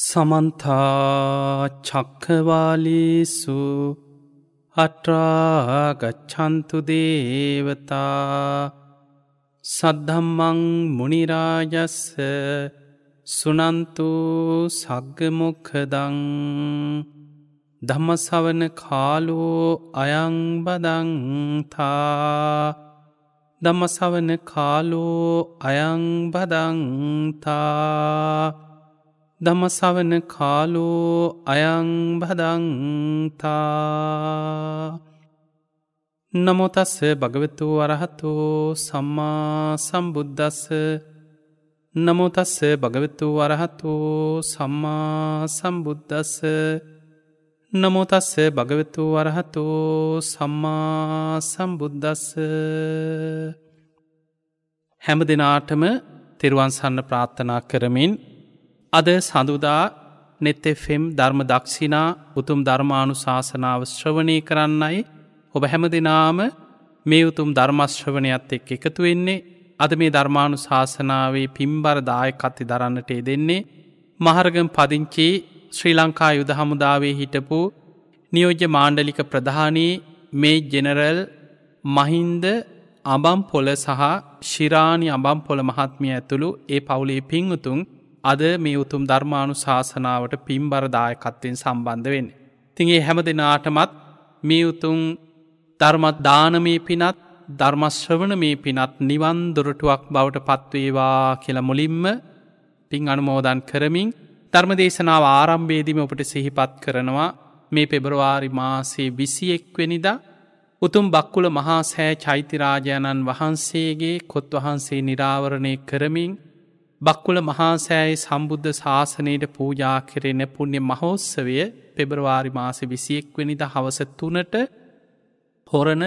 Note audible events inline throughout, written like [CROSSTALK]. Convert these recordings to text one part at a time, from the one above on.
සමන්තා චක්කවාලිසු අට්‍රාගච්ඡන්තු දේවතා සද්ධම්මං මුනිරාජස්ස සුනන්තු සග්ගමොක්හදං ධමසවන කාලෝ අයංබදංතා දමසවන කාලෝ අයංබදංතා දමසවන කාලෝ අයංබදංතා නමෝතස්ස භගවතු වරහතු සම්මා සම්බුද්ධස්ස නමෝතස්ස භගවතු වරහතු සම්මා සම්බුද්ධස්ස නමෝතස්ස භගවතු වරහතු සම්මා සම්බුද්ධස්ස හැම දෙනාටම තෙරුවන්සන්න ප්‍රාත්ථනා කරමින් අද සඳුදා නෙත් එෆෙම් ධර්ම දක්ෂිනා උතුම් ධර්මාණු ශාසනාව ශ්‍රවණය කරන්නයි ඔබ හැම දෙනාම මේ උතුම් ධර්මශ්‍රවණයත් එක් එකතු වෙන්නේ අද මේ ධර්මාණු ශාසනාවේ පිම්බර දායකත්ති දරන්නට දෙන්නේ මහරගම් පදිංචි ශ්‍රී ලංකා යුද හමුදාවේ හිටපු නියෝජ්‍ය මාණ්ඩලික ප්‍රධානී මේ ජෙනරල් මහින්ද අබම්පොල සහ ශිරාණි අබම්පොල මහත්මිය ඇතුළු ඒ පවුලේ පින්වතුන් අද මේ උතුම් ධර්මාණු ශාසනාවට පිම්බරදායකත්වයෙන් සම්බන්ධ වෙන්. තිගේ හැම දෙනාටමත් මේ උතුම් ධර්මත් දානමේ පිනත් ධර්මශ්‍රවන මේ පිනත් නිවන් දොරටුවක් බවට පත්වේවා කියලා මුලින්ම පින් අනුමෝදන් කරමින් ධර්මදේශනාව ආරම්භේදීම ඔපට සිහිපත් කරනවා මේ පෙබරවාරි මාසේ විසි එක්වෙනිද උතුම් බක්කුල මහා සෑ චෛතිරාජාණන් වහන්සේගේ කොත් වහන්සේ නිරාවරණය කරමින් බක්කුල මහාසෑයි සම්බුද්ධ ශාසනයට පූජා කරෙන පුුණ්‍ය මහෝත්සවය පෙබරවාරි මාස විසියෙක්වනිද හවස තුනට හොරණ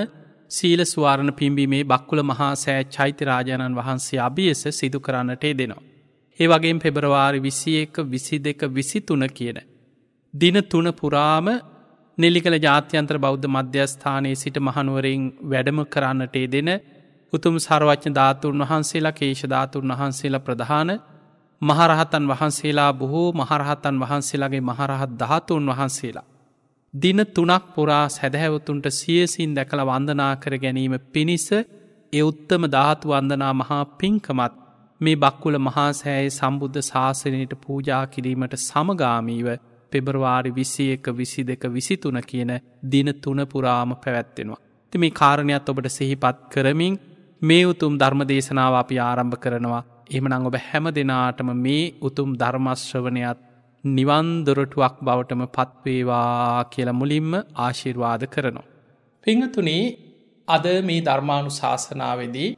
සීල ස්වාරණ පිම්බීමේ බක්කුල මහාසෑ චෛත්‍යරාජාණන් වහන්සේ අභියස සිදු කරන්නටේ දෙනවා. ඒ වගේ පෙබරවාරි විසියක විසි දෙක විසි තුන කියන. දින තුන පුරාම නෙලිකළ ජාත්‍යන්ත්‍ර බෞද්ධ මධ්‍යස්ථානයේ සිට මහනුවරින් වැඩම කරන්නටේ දෙන උතුම් සරවච්ඥ ධාතුන් වහන්සේලා කේශධාතුන් වහන්සේලා ප්‍රධාන මහරහතන් වහන්සේලා බොහෝ මහරහතන් වහන්සේලාගේ මහරහත් ධාතුන් වහන්සේලා. දින තුනක් පුරා සැදැහැවතුන්ට සියසින් දැකළ වන්දනා කර ගැනීම පිණිස එ උත්තම ධාතු වන්දනා මහා පින්කමත් මේ බක්කුල මහාසෑයේ සම්බුද්ධ ශාසනයට පූජා කිරීමට සමගාමීව පෙබරවාරි විසි එක විසි දෙක විසිතුන කියන දින තුනපුරාම පැවැත්වෙනවා. ති මේ කාරණයක් ඔබට සිහිපත් කරමින් මේ උතුම් ධර්මදේශනාව අපි ආරම්භ කරනවා එමනං ඔබ හැම දෙනාටම මේ උතුම් ධර්මශ්‍රවනයත් නිවන්දොරටුවක් බවටම පත්වේවා කියල මුලින්ම ආශිර්වාද කරනවා. පිංහතුනේ අද මේ ධර්මාණු ශාසනාවදී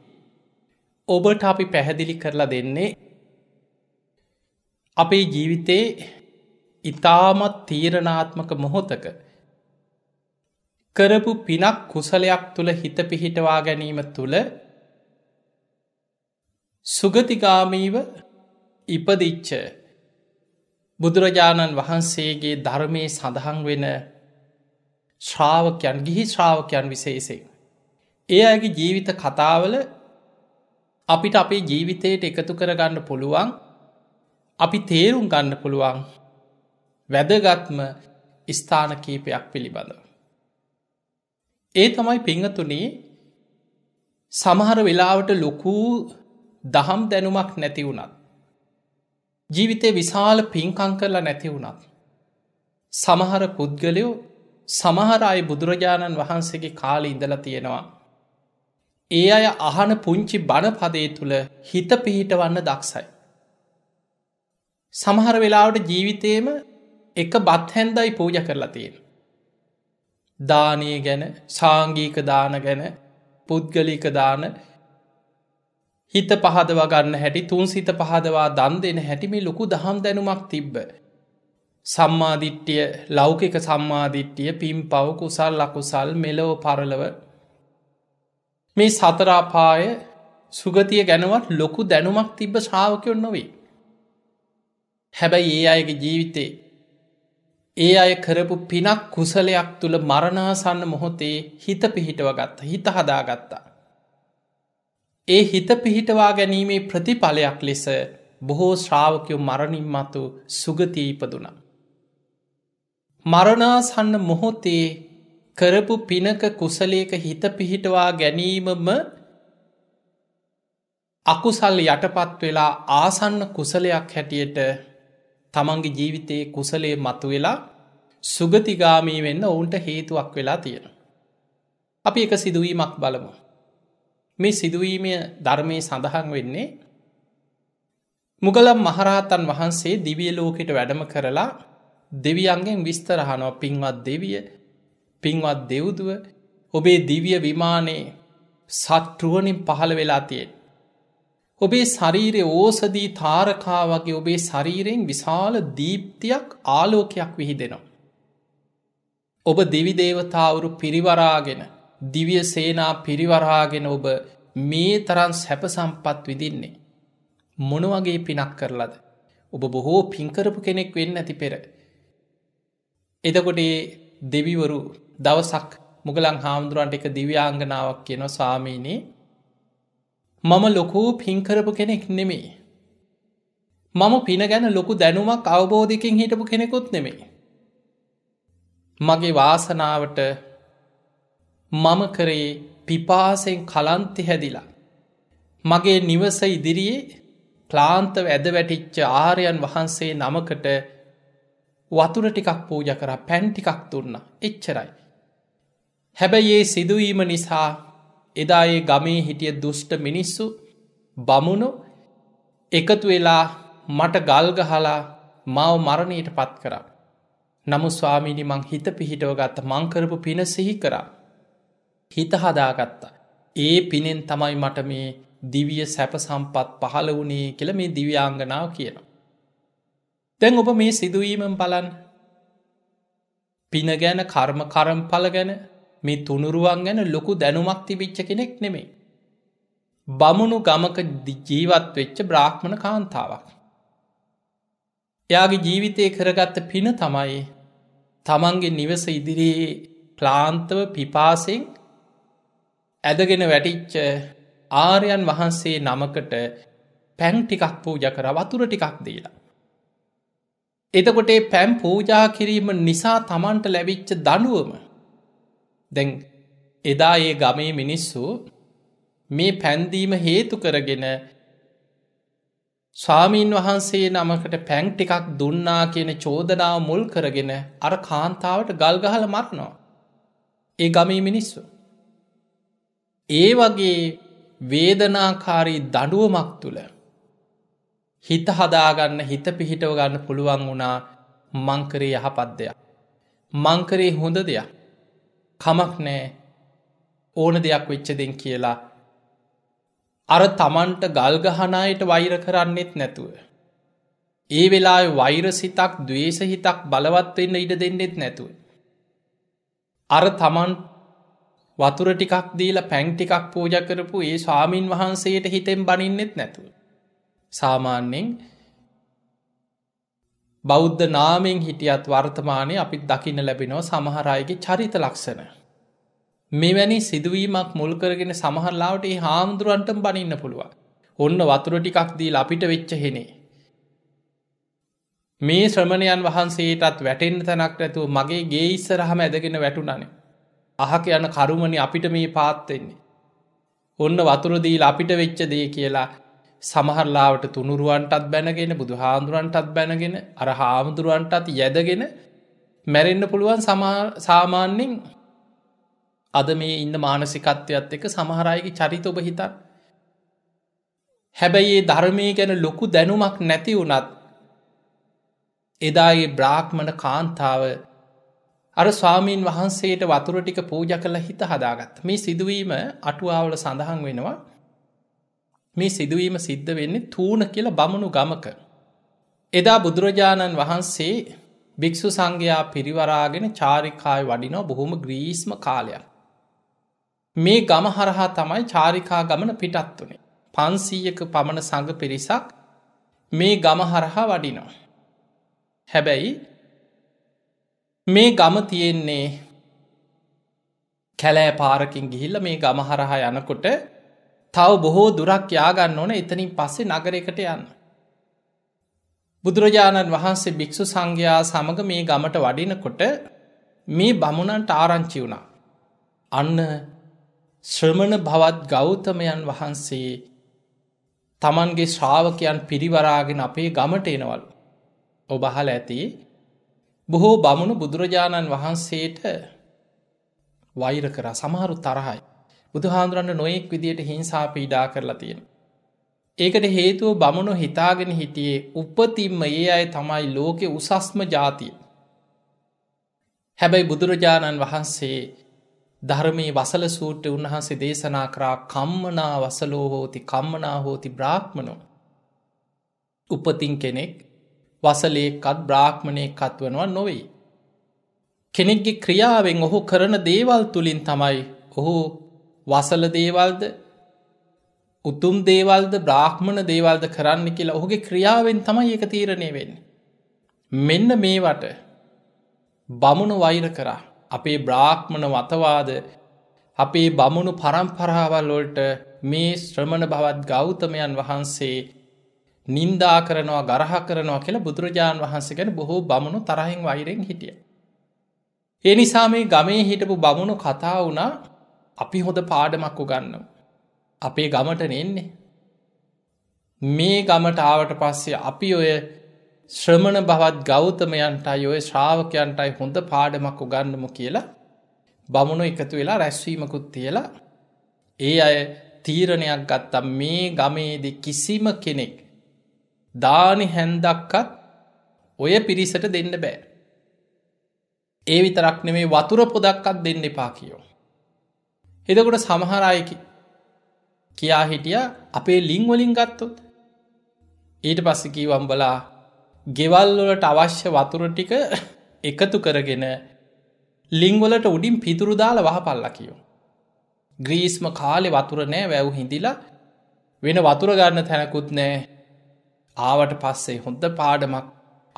ඔබට අපි පැහැදිලි කරලා දෙන්නේ අපේ ජීවිතේ ඉතාමත් තීරණාත්මක මොහොතක කරපු පිනක් කුසලයක් තුළ හිත පිහිටවා ගැනීම තුළ සුගතිගාමීව ඉපදිච්ච බුදුරජාණන් වහන්සේගේ ධර්මය සඳහන් වෙන ශ්‍රාවකයන් ගිහි ශ්‍රාවකයන් විශේසෙන්. ඒ අගේ ජීවිත කතාවල අපිට අපේ ජීවිතයට එකතු කරගන්න පුළුවන් අපි තේරුම් ගන්න පුළුවන් වැදගත්ම ස්ථාන කීපයක් පිළිබඳ. ඒ තමයි පිංහතුනේ සමහර වෙලාවට ලොකූ දහම් දැනුමක් නැති වුණත්. ජීවිතය විශාල පින්කං කරලා නැති වුණත්. සමහර පුද්ගලයෝ සමහර අය බුදුරජාණන් වහන්සේගේ කාලි ඉඳලා තියෙනවා. ඒ අය අහන පුංචි බණපදේ තුළ හිත පිහිටවන්න දක්සයි. සමහර වෙලාවට ජීවිතේම එක බත්හැන්දයි පූජ කරලා තියෙන. දානය ගැන සාංගීක දාන ගැන පුද්ගලික දාන හිත පහදවා ගන්න හැටි තුන් සිත පහදවා දන් දෙෙන හැටිමි ලොකු දහම් දැනුමක් තිබ්බ. සම්මාධිට්ටිය ලෞකික සම්මාධිට්ටිය පිම් පව කුසල් ලකුසල් මෙලෝ පරලව මේ සතරාපාය සුගතිය ගැනවත් ලොකු දැනුමක් තිබ්බ ශාවකයොන් නොවේ. හැබැයි ඒ අයගේ ජීවිතේ ඒ අය කරපු පිනක් කුසලයක් තුළ මරණාසන්න මොහොතේ හිත පිහිටව ගත්ත හිත හදාගත්තා. ඒ හිත පිහිටවා ගැනීමේ ප්‍රතිඵලයක් ලෙස බොහෝ ශ්‍රාවකයෝ මරණින් මතු සුගතිය ඉපදුනා. මරණාසන්න මොහොතේ කරපු පිනක කුසලයක හිත පිහිටවා ගැනීමම අකුසල් යටපත් වෙලා ආසන්න කුසලයක් හැටියට තමන්ගේ ජීවිතයේ කුසලේ මතු වෙලා සුගතිගාමී වෙන්න ඔවුන්ට හේතුවක් වෙලා තියෙන. අපි එක සිදුවීමක් බලමු. මේ සිදුවීමය ධර්මය සඳහන් වෙන්නේ මුගලම් මහරහතන් වහන්සේ දිවිය ලෝකට වැඩම කරලා දෙවියන්ගෙන් විස්තරහනෝ පින්වත් දෙවිය පින්වත් දෙව්දුව ඔබේ දිවිය විමානයේ සත්ටුවනින් පහළ වෙලා තියෙන්. ඔබේ ශරීරය ඕසදී තාරකා වගේ ඔබේ ශරීරයෙන් විශාල දීප්තියක් ආලෝකයක් විහිදෙනවා. ඔබ දෙවිදේවතාවුරු පිරිවරාගෙන දිවිය සේනා පිරිවරාගෙන ඔබ මේ තරන් සැපසම්පත් විදින්නේ. මොනවගේ පිනක් කරලද. ඔබ බොහෝ පින්කරපු කෙනෙක් වෙන්න ඇති පෙර. එදකොට දෙවිවරු දවසක් මුගලන් හාමුදුරුවන්ට එක දිව්‍යාංගනාවක් කියන සාමීනේ මම ලොකු පින්කරපු කෙනෙක් නෙමේ. මම පින ගැන ලොකු දැනුමක් අවබෝධිකින් හිටපු කෙනෙකුත් නෙමේ. මගේ වාසනාවට මම කරේ පිපාසෙන් කලන්ති හැදිලා. මගේ නිවස ඉදිරියේ ක්ලාන්තව ඇද වැටිච්ච ආරයන් වහන්සේ නමකට වතුර ටිකක් පූජ කර පැන් ටිකක් දුන්න එච්චරයි. හැබැයි ඒ සිදුවීම නිසා එදා ඒ ගමේ හිටිය දුෂ්ට මිනිස්සු බමුණු එකතු වෙලා මට ගල්ගහලා මව මරණයට පත් කරා. නමු ස්වාමීනි මං හිත පිහිටව ගත්ත මංකරපු පින සිහි කරා. හිත හදාගත්තා. ඒ පිනෙන් තමයි මට මේ දිවිය සැප සම්පත් පහළ වනේ කළ මේ දිව්‍යංගනාව කියනවා. දැන් ඔබ මේ සිදුවීමම් බලන් පින ගැන කර්ම කරම් පල ගැන මේ තුනුරුවන් ගැන ලොකු දැනුමක් තිබිච්ච කෙනෙක් නෙමේ. බමුණු ගමක ජීවත් වෙච්ච බ්‍රාහ්මණ කාන්තාවක්. එයාගේ ජීවිතය කරගත්ත පින තමයි තමන්ගේ නිවස ඉදිරියේ ප්ලාන්තව පිපාසිෙන් ඇදගෙන වැටිච්ච ආරයන් වහන්සේ නමකට පැන් ටිකක් පූජ කර වතුර ටිකක් දීලා. එතකොට පැම් පූජා කිරීම නිසා තමන්ට ලැබිච්ච දඩුවම දැන් එදා ඒ ගමේ මිනිස්සු මේ පැන්දීම හේතු කරගෙන ස්වාමීන් වහන්සේ නමකට පැන් ටිකක් දුන්නා කියන චෝදනාව මුල් කරගෙන අර කාන්තාවට ගල්ගහල මරනවා. ඒ ගමී මිනිස්සු. ඒ වගේ වේදනාකාරී දඩුවමක් තුළ හිත හදාගන්න හිත පිහිටව ගන්න පුළුවන් වුණා මංකරේ යහපත් දෙයක්. මංකරේ හොඳ දෙයක්. කමක් නෑ ඕන දෙයක් වෙච්චදෙන් කියලා අර තමන්ට ගල්ගහනායට වෛර කරන්නෙත් නැතුව. ඒ වෙලා වෛරසිතක් දවේශහිතක් බලවත්වෙන්න ඉඩ දෙන්නෙත් නැතුව. අර තමන්ට වතුර ටිකක් දීලා පැං ටිකක් පූජ කරපු ඒ ස්වාමීන් වහන්සේට හිතෙන් බනින්නෙත් නැතුව. සාමාන්‍යෙන් බෞද්ධ නාමෙන් හිටියත් වර්තමානය අපිත් දකින්න ලැබෙනෝ සමහරයගේ චරිත ලක්ෂණ. මෙවැනි සිදුවීමක් මුල්කරගෙන සමහරලාට ඒ හාමුදුරුවන්ට බනින්න පුළුවන්. ඔන්න වතුර ටිකක් දී අපිට වෙච්චහෙනේ. මේ ශ්‍රමණයන් වහන්සේටත් වැටෙන් තැනක් නැතුව මගේ ගේ ඉස්සරහම ඇදගෙන වැටුනනේ. අහක යන කරුමණ අපිට මේ පාත්වෙන්නේ. ඔන්න වතුරදීල් අපිට වෙච්ච දේ කියලා සමහරලාට තුනුරුවන්ටත් බැනගෙන බුදු හාමුදුරුවන්ටත් බැනගෙන අර හාමුදුරුවන්ටත් යැදගෙන මැරෙන්න්න පුළුවන් සාමාන්‍යෙන් අද මේ ඉන්න මානසිකත්වයත් එක සමහරයගේ චරිත ඔබ හිතන් හැබැයි ඒ ධර්මය ගැන ලොකු දැනුමක් නැති වුනත් එදාගේ බ්‍රාහ්මණ කාන්තාව අර ස්වාමීන් වහන්සේට වතුර ටික පූජ කළ හිත හදාගත් මේ සිදුවීම අටුවාවල සඳහන් වෙනවා මේ සිදුවීම සිද්ධ වෙන්නේ තූන කියල බමුණු ගමක එදා බුදුරජාණන් වහන්සේ භික්‍ෂු සංඝයා පිරිවරාගෙන චාරිකාය වඩිනෝ බොහොම ග්‍රීස්ම කාලයක් මේ ගම හරහා තමයි චාරිකා ගමන පිටත් වනේ පන්සීයක පමණ සඟ පිරිසක් මේ ගම හරහා වඩිනෝ. හැබැයි මේ ගම තියෙන්නේ කැලෑ පාරකින් ගිහිල්ල මේ ගම හරහා යනකොට තව බොහෝ දුරක් යාගන්න ඕන එතනින් පස්සේ නගරකට යන්න. බුදුරජාණන් වහන්සේ භික්‍ෂු සංඝයා සමඟ මේ ගමට වඩිනකොට මේ බමුණන්ට ආරංචි වුණා. අන්න ශ්‍රමණ භවත් ගෞතමයන් වහන්සේ තමන්ගේ ශ්‍රාවකයන් පිරිවරාගෙන අපේ ගමට එනවල්. ඔබහල ඇති බොහෝ බමුණු බුදුරජාණන් වහන්සේට වෛර කර සමහරු තරහයි. බුදුහාන්දුරන්න නොයෙක් විදියට හිංසා පීඩා කරලා තියෙන. ඒකට හේතුව බමුණු හිතාගෙන හිටියේ උපතින්ම ඒ අය තමයි ලෝකෙ උසස්ම ජාතිය. හැබැයි බුදුරජාණන් වහන්සේ ධර්මයේ වසල සූට්‍ර උන්වහන්සේ දේශනා කරා කම්මනා වසලෝ හෝති කම්මනා හෝති බ්‍රාහ්මණෝ. උපතින් කෙනෙක් වසලේකත් බ්‍රාහ්මණයකත් වනවා නොවෙයි. කෙනෙක්ගේ ක්‍රියාවෙන් ඔහු කරන දේවල් තුළින් තමයි ඔහු වසල දේවල්ද උතුම් දේවල්ද බ්‍රාහ්මණ දේවල්ද කරන්න කියලා ඔහුගේ ක්‍රියාවෙන් තමයි එක තීරණය වෙන්න. මෙන්න මේවට බමුණු වෛර කරා අපේ බ්‍රාහ්මණ වතවාද අපේ බමුණු පරම්පරාවල්ලොල්ට මේ ශ්‍රමණ භවත් ගෞතමයන් වහන්සේ නින්දා කරනවා ගරහ කරනවා කියලා බුදුරජාණන් වහන්සේ ගැන බොහෝ බමුණු තරහින් වෛරෙන් හිටිය. ඒ නිසා මේ ගමේ හිටපු බමුණු කතා වුණා අපි හොඳ පාඩමක්කු ගන්නවා. අපේ ගමට නෙන්නේ. මේ ගමට ආවට පස්සේ අපි ඔය ශ්‍රමණ බවත් ගෞතමයන්ටයි ඔය ශ්‍රාවකයන්ටයි හොඳ පාඩමක්කු ගන්නමු කියලා බමුණු එකතු වෙලා රැස්වීමකුත් තියලා ඒ අය තීරණයක් ගත්තම් මේ ගමේද කිසිම කෙනෙක් දානි හැන්දක්කත් ඔය පිරිසට දෙන්න බෑ. ඒ විතරක් නෙමේ වතුර පොදක්කත් දෙන්න එපා කියෝ. එදකොට සමහරයකි කියා හිටිය අපේ ලිංවලින් ගත්තොත් ඊට පස්සකී වම්බලා ගෙවල්ලොලට අවශ්‍ය වතුර ටික [LAUGHS] එකතු කරගෙන ලිංවලට උඩින් පිතුරු දාල වහ පල්ලා කියෝ. ග්‍රීස්ම කාලෙ වතුර නෑ වැැව් හිඳලා වෙන වතුර ගන්න තැනකුත් නෑ ආවට පස්සේ හොඳ පාඩමක්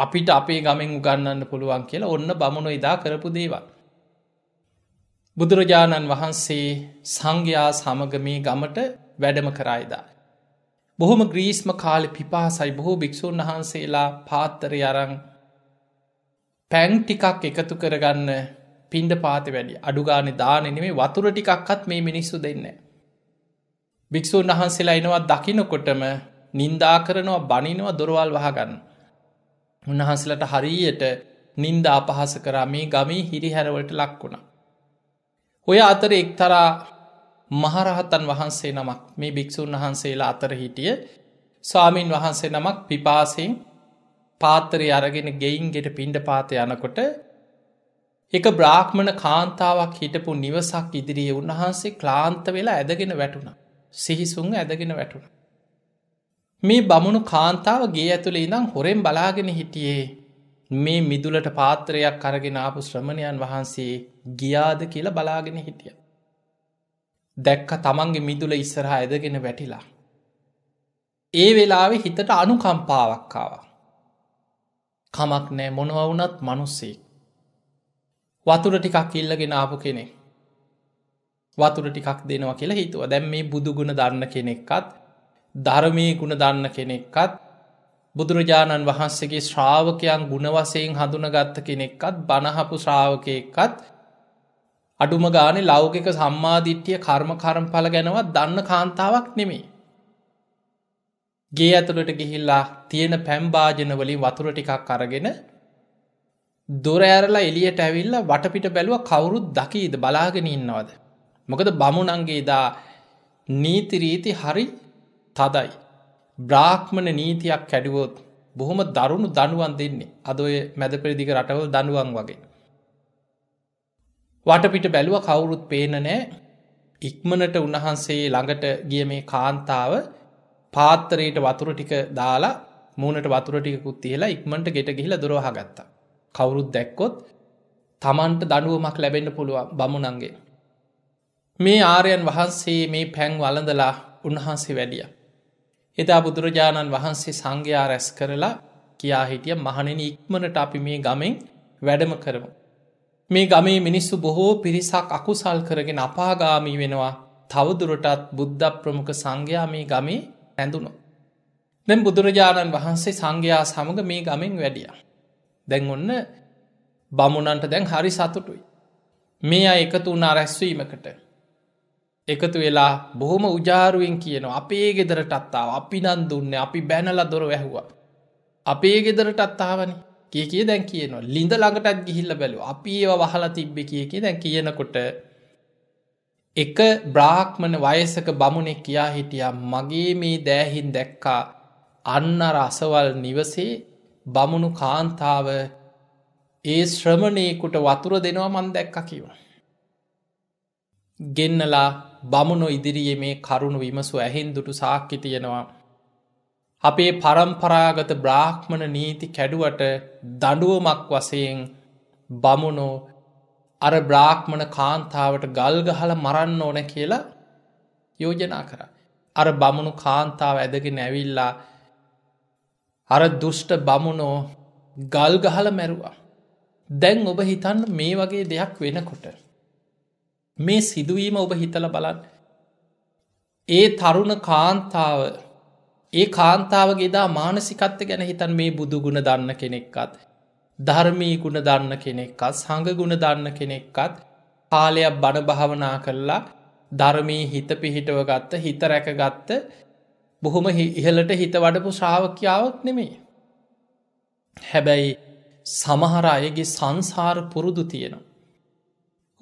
අපිට අපේ ගමෙන් උගන්නන්න පුළුවන් කියලා ඔන්න බමුණු ඉදා කරපු දේවල්. බුදුරජාණන් වහන්සේ සංඝයා සමගමී ගමට වැඩම කරයිදා. බොහොම ග්‍රීස්ම කාලෙ පිපාසයි බොහෝ භික්‍ෂූන් වහන්සේලා පාත්තර අරං පැන් ටිකක් එකතු කරගන්න පින්ඩ පාති වැඩි අඩුගානෙ දානෙනෙේ වතුර ටිකක්කත් මේ මිනිස්සු දෙන්න. භික්‍ෂූන් වහන්සේලා එනවා දකිනකොටම නින්දා කරනවා බනිනවා දොරවල් වහගන්න. උන්වහන්සලට හරියට නින්ද අපහස කරා මේ ගමී හිරිහැරවලට ලක්වුණ. ඔය අතර එක්තරා මහරහතන් වහන්සේ නමක් මේ භික්‍ෂූන් වහන්සේලා අතර හිටිය ස්වාමීන් වහන්සේ නමක් පිපාසිෙන් පාත්තරය අරගෙන ගෙයින් ගෙට පිණ්ඩ පාත යනකොට එක බ්‍රාහ්මණ කාන්තාවක් හිටපු නිවසක් ඉදිරියේ උන්වහන්සේ ක්ලාන්ත වෙලා ඇදගෙන වැටුණ. සිහිසුන් ඇදගෙන වැටුණ. මේ බමුණු කාන්තාව ගේ ඇතුළේ ඉඳම් හොරෙන් බලාගෙන හිටියේ මේ මිදුලට පාත්‍රයක් කරගෙන ආපු ශ්‍රමණයන් වහන්සේ ගියාද කියලා බලාගෙන හිටිය. දැක්ක තමන්ගේ මිදුල ඉස්සරහා ඇදගෙන වැටිලා. ඒ වෙලාවෙ හිතට අනුකම්පාවක්කාවා. කමක් නෑ මොනවවුනත් මනුස්සෙක්. වතුර ටිකක් ඉල්ලගෙන ආපු කෙනෙක්. වතුර ටිකක් දෙනවා කියලා හිතුව දැම් මේ බුදුගුණ දන්න කෙනෙක්කත් ධර්මී ගුණ දන්න කෙනෙක්කත් බුදුරජාණන් වහන්සේගේ ශ්‍රාවකයන් ගුණවසයෙන් හඳුනගත්ත කෙනෙක්කත් බණහපු ශ්‍රාවකයකත් අඩුම ගානේ ලෞකික සම්මාධිට්්‍යිය කර්ම කරම්ඵල ගැනවත් දන්න කාන්තාවක් නෙමේ. ගේ ඇතුළට ගිහිල්ලා තියෙන පැම්භාජනවලින් වතුර ටිකක් අරගෙන දොර ඇරලා එලියට ඇවිල්ල වටපිට බැලුව කවුරුත් දකීද බලාගෙන ඉන්නවද. මොකද බමුණන්ගේදා නීතිරීති හරි තදයි. බ්‍රාහ්මණ නීතියක් කැඩුවෝත් බොහොම දරුණු දනුවන් දෙන්නේ අද ඔය මැද පෙරදික රටවල් දනුවන් වගේ. වටපිට බැලුව කවුරුත් පේන නෑ ඉක්මනට උන්වහන්සේ ළඟට ගිය මේ කාන්තාව පාත්තරයට වතුර ටික දාලා මූනට වතුරටිකුත් තියලා ඉක්මට ගෙට ගිහිල දුරහ ගත්තා. කවුරුත් දැක්කොත් තමන්ට දනුවමක් ලැබෙන්න්න පුළුවන් බමුණන්ගේ. මේ ආරයන් වහන්සේ මේ පැන් වලඳලා උන්වහන්සේ වැඩියා. එදා බුදුරජාණන් වහන්සේ සංඝයා රැස් කරලා කියා හිටිය මහනෙන ඉක්මනට අපි මේ ගමෙන් වැඩම කරමු. මේ ගමේ මිනිස්සු බොහෝ පිරිසක් අකුසල් කරගෙන අපාගාමී වෙනවා තවදුරටත් බුද්ධ ප්‍රමුඛ සංඝයා මේ ගමේ ඇඳුණු. දැන් බුදුරජාණන් වහන්සේ සංඝයා සමඟ මේ ගමෙන් වැඩිය. දැන් ඔන්න බමුණන්ට දැන් හරි සතුටුයි. මේ අය එකතු වුණ අරැස්වීමකට එකතු වෙලා බොහොම උජාරුවෙන් කියනවා අපේ ගෙදරටත්තාව අපි නන් දුන්න අපි බැනල දොර වැැහවා. අපේ ගෙදරටත්තාවන කිය කිය දැන් කියනවා ලිඳ ළඟටත් ගිහිල්ල බැලු අපි ඒව වහලා තිබ්බෙ කිය කිය දැන් කියනකොට එක බ්‍රාහ්මණ වයසක බමුණෙක් කියා හිටියා මගේ මේ දෑහින් දැක්කා අන්න රසවල් නිවසේ බමුණු කාන්තාව ඒ ශ්‍රමණයකුට වතුර දෙනවා මන් දැක්ක කිව. ගෙන්නලා බමුණු ඉදිරියේ මේ කරුණු විමසු ඇහෙන්දුටු සාක්කි තියෙනවා. අපේ පරම්පරාගත බ්‍රාහ්මණ නීති කැඩුවට දඩුවමක් වසයෙන් බමුණෝ අර බ්‍රාහ්මණ කාන්තාවට ගල්ගහල මරන්න ඕන කියලා යෝජනා කර. අර බමුණු කාන්තාව ඇදගෙන ඇවිල්ලා අර දුෂ්ට බමුණෝ ගල්ගහල මැරුවා. දැන් ඔබ හිතන්න මේ වගේ දෙයක් වෙනකොට. මේ සිදුවීම ඔබ හිතල බලන්න. ඒ තරුණ කාන්තාව ඒ කාන්තාවගේදා මානසිකත්ත ගැන හිතන් මේ බුදුගුණ දන්න කෙනෙක්කත්. ධර්මී ගුණ දන්න කෙනෙක්කත් සඟගුණ දන්න කෙනෙක්කත් කාලයක් බණ භාවනා කරලා ධර්මී හිත පිහිටව ගත්ත හිත රැකගත්ත බොහොම ඉහලට හිත වඩපු ශ්‍රාවකියාවක් නෙමේ. හැබැයි සමහර අයගේ සංසාර පුරුදු තියෙනවා.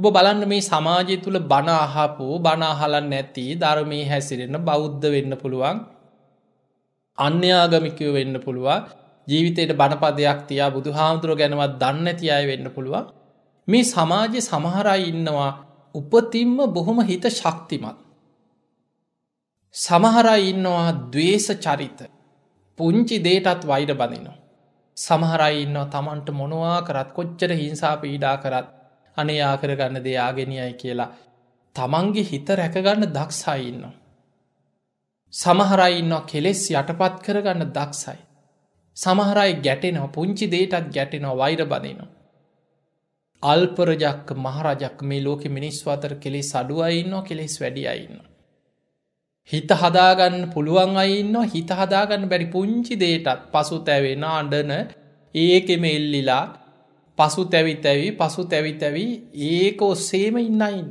ඔබ බලන්න මේ සමාජය තුළ බනාහපු බනාහලන් නැති ධර්මී හැසිරෙන්න බෞද්ධ වෙන්න පුළුවන් අන්‍යආගමිකය වෙන්න පුළුවන් ජීවිතයට බණපදයක් තියා බුදු හාමුදුරුව ගැනවත් දන්න ඇති අය වෙන්න පුළුවන් මේ සමාජය සමහරයි ඉන්නවා උපතින්ම බොහොම හිත ශක්තිමත් සමහරයි ඉන්නවා දවේශ චරිත පුංචි දේටත් වෛර බඳනවා සමහරයි ඉන්නවා තමන්ට මොනවා කරත් කොච්චර හිංසා පීඩා කරත් අනේ ආකරගන්න දේ ආගෙනියයි කියලා තමන්ගේ හිත රැකගන්න දක්සායින්න. සමහරයින්නවා කෙලෙස් යටපත් කරගන්න දක්සයි. සමහරයි ගැටෙනවා පුංචි දේටත් ගැටෙනවා වෛර බදනවා. අල්පරජක් මහරජක් මේ ලෝක මිනිස්ව අතර කෙලෙ සඩුවයින්නවා කෙලෙස් වැඩියයින්න. හිත හදාගන්න පුළුවන් අයින්න හිත හදාගන්න බැරි පුංචි දේටත් පසු තැවෙන අඩන ඒකෙම එල්ලිලා පසු තැවි තැවි පසු තැවි තැවි ඒක ඔස්සේම ඉන්න ඉන්න.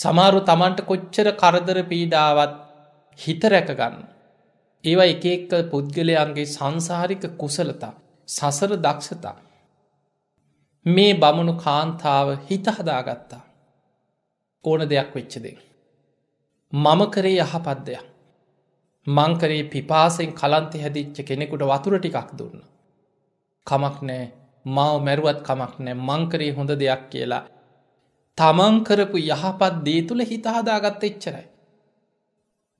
සමාරු තමන්ට කොච්චර කරදර පීඩාවත් හිත රැකගන්න. ඒවා එකෙක්ක පුද්ගලයන්ගේ සංසාරික කුසලතා සසර දක්ෂතා. මේ බමුණු කාන්තාව හිත හදාගත්තා. ඕන දෙයක් වෙච්චදේ. මම කරේ යහපත් දෙයක්. මංකරේ පිපාසෙන් කලන්තෙ හැදිච්ච කෙනෙකුට වතුර ටිකක් දුන්න. කමක් නෑ මාව මැරුවත් කමක් නෑ මංකරේ හොඳ දෙයක් කියලා. තමන්කරපු යහපත් දේ තුළ හිතහදාගත්ත එච්චරයි.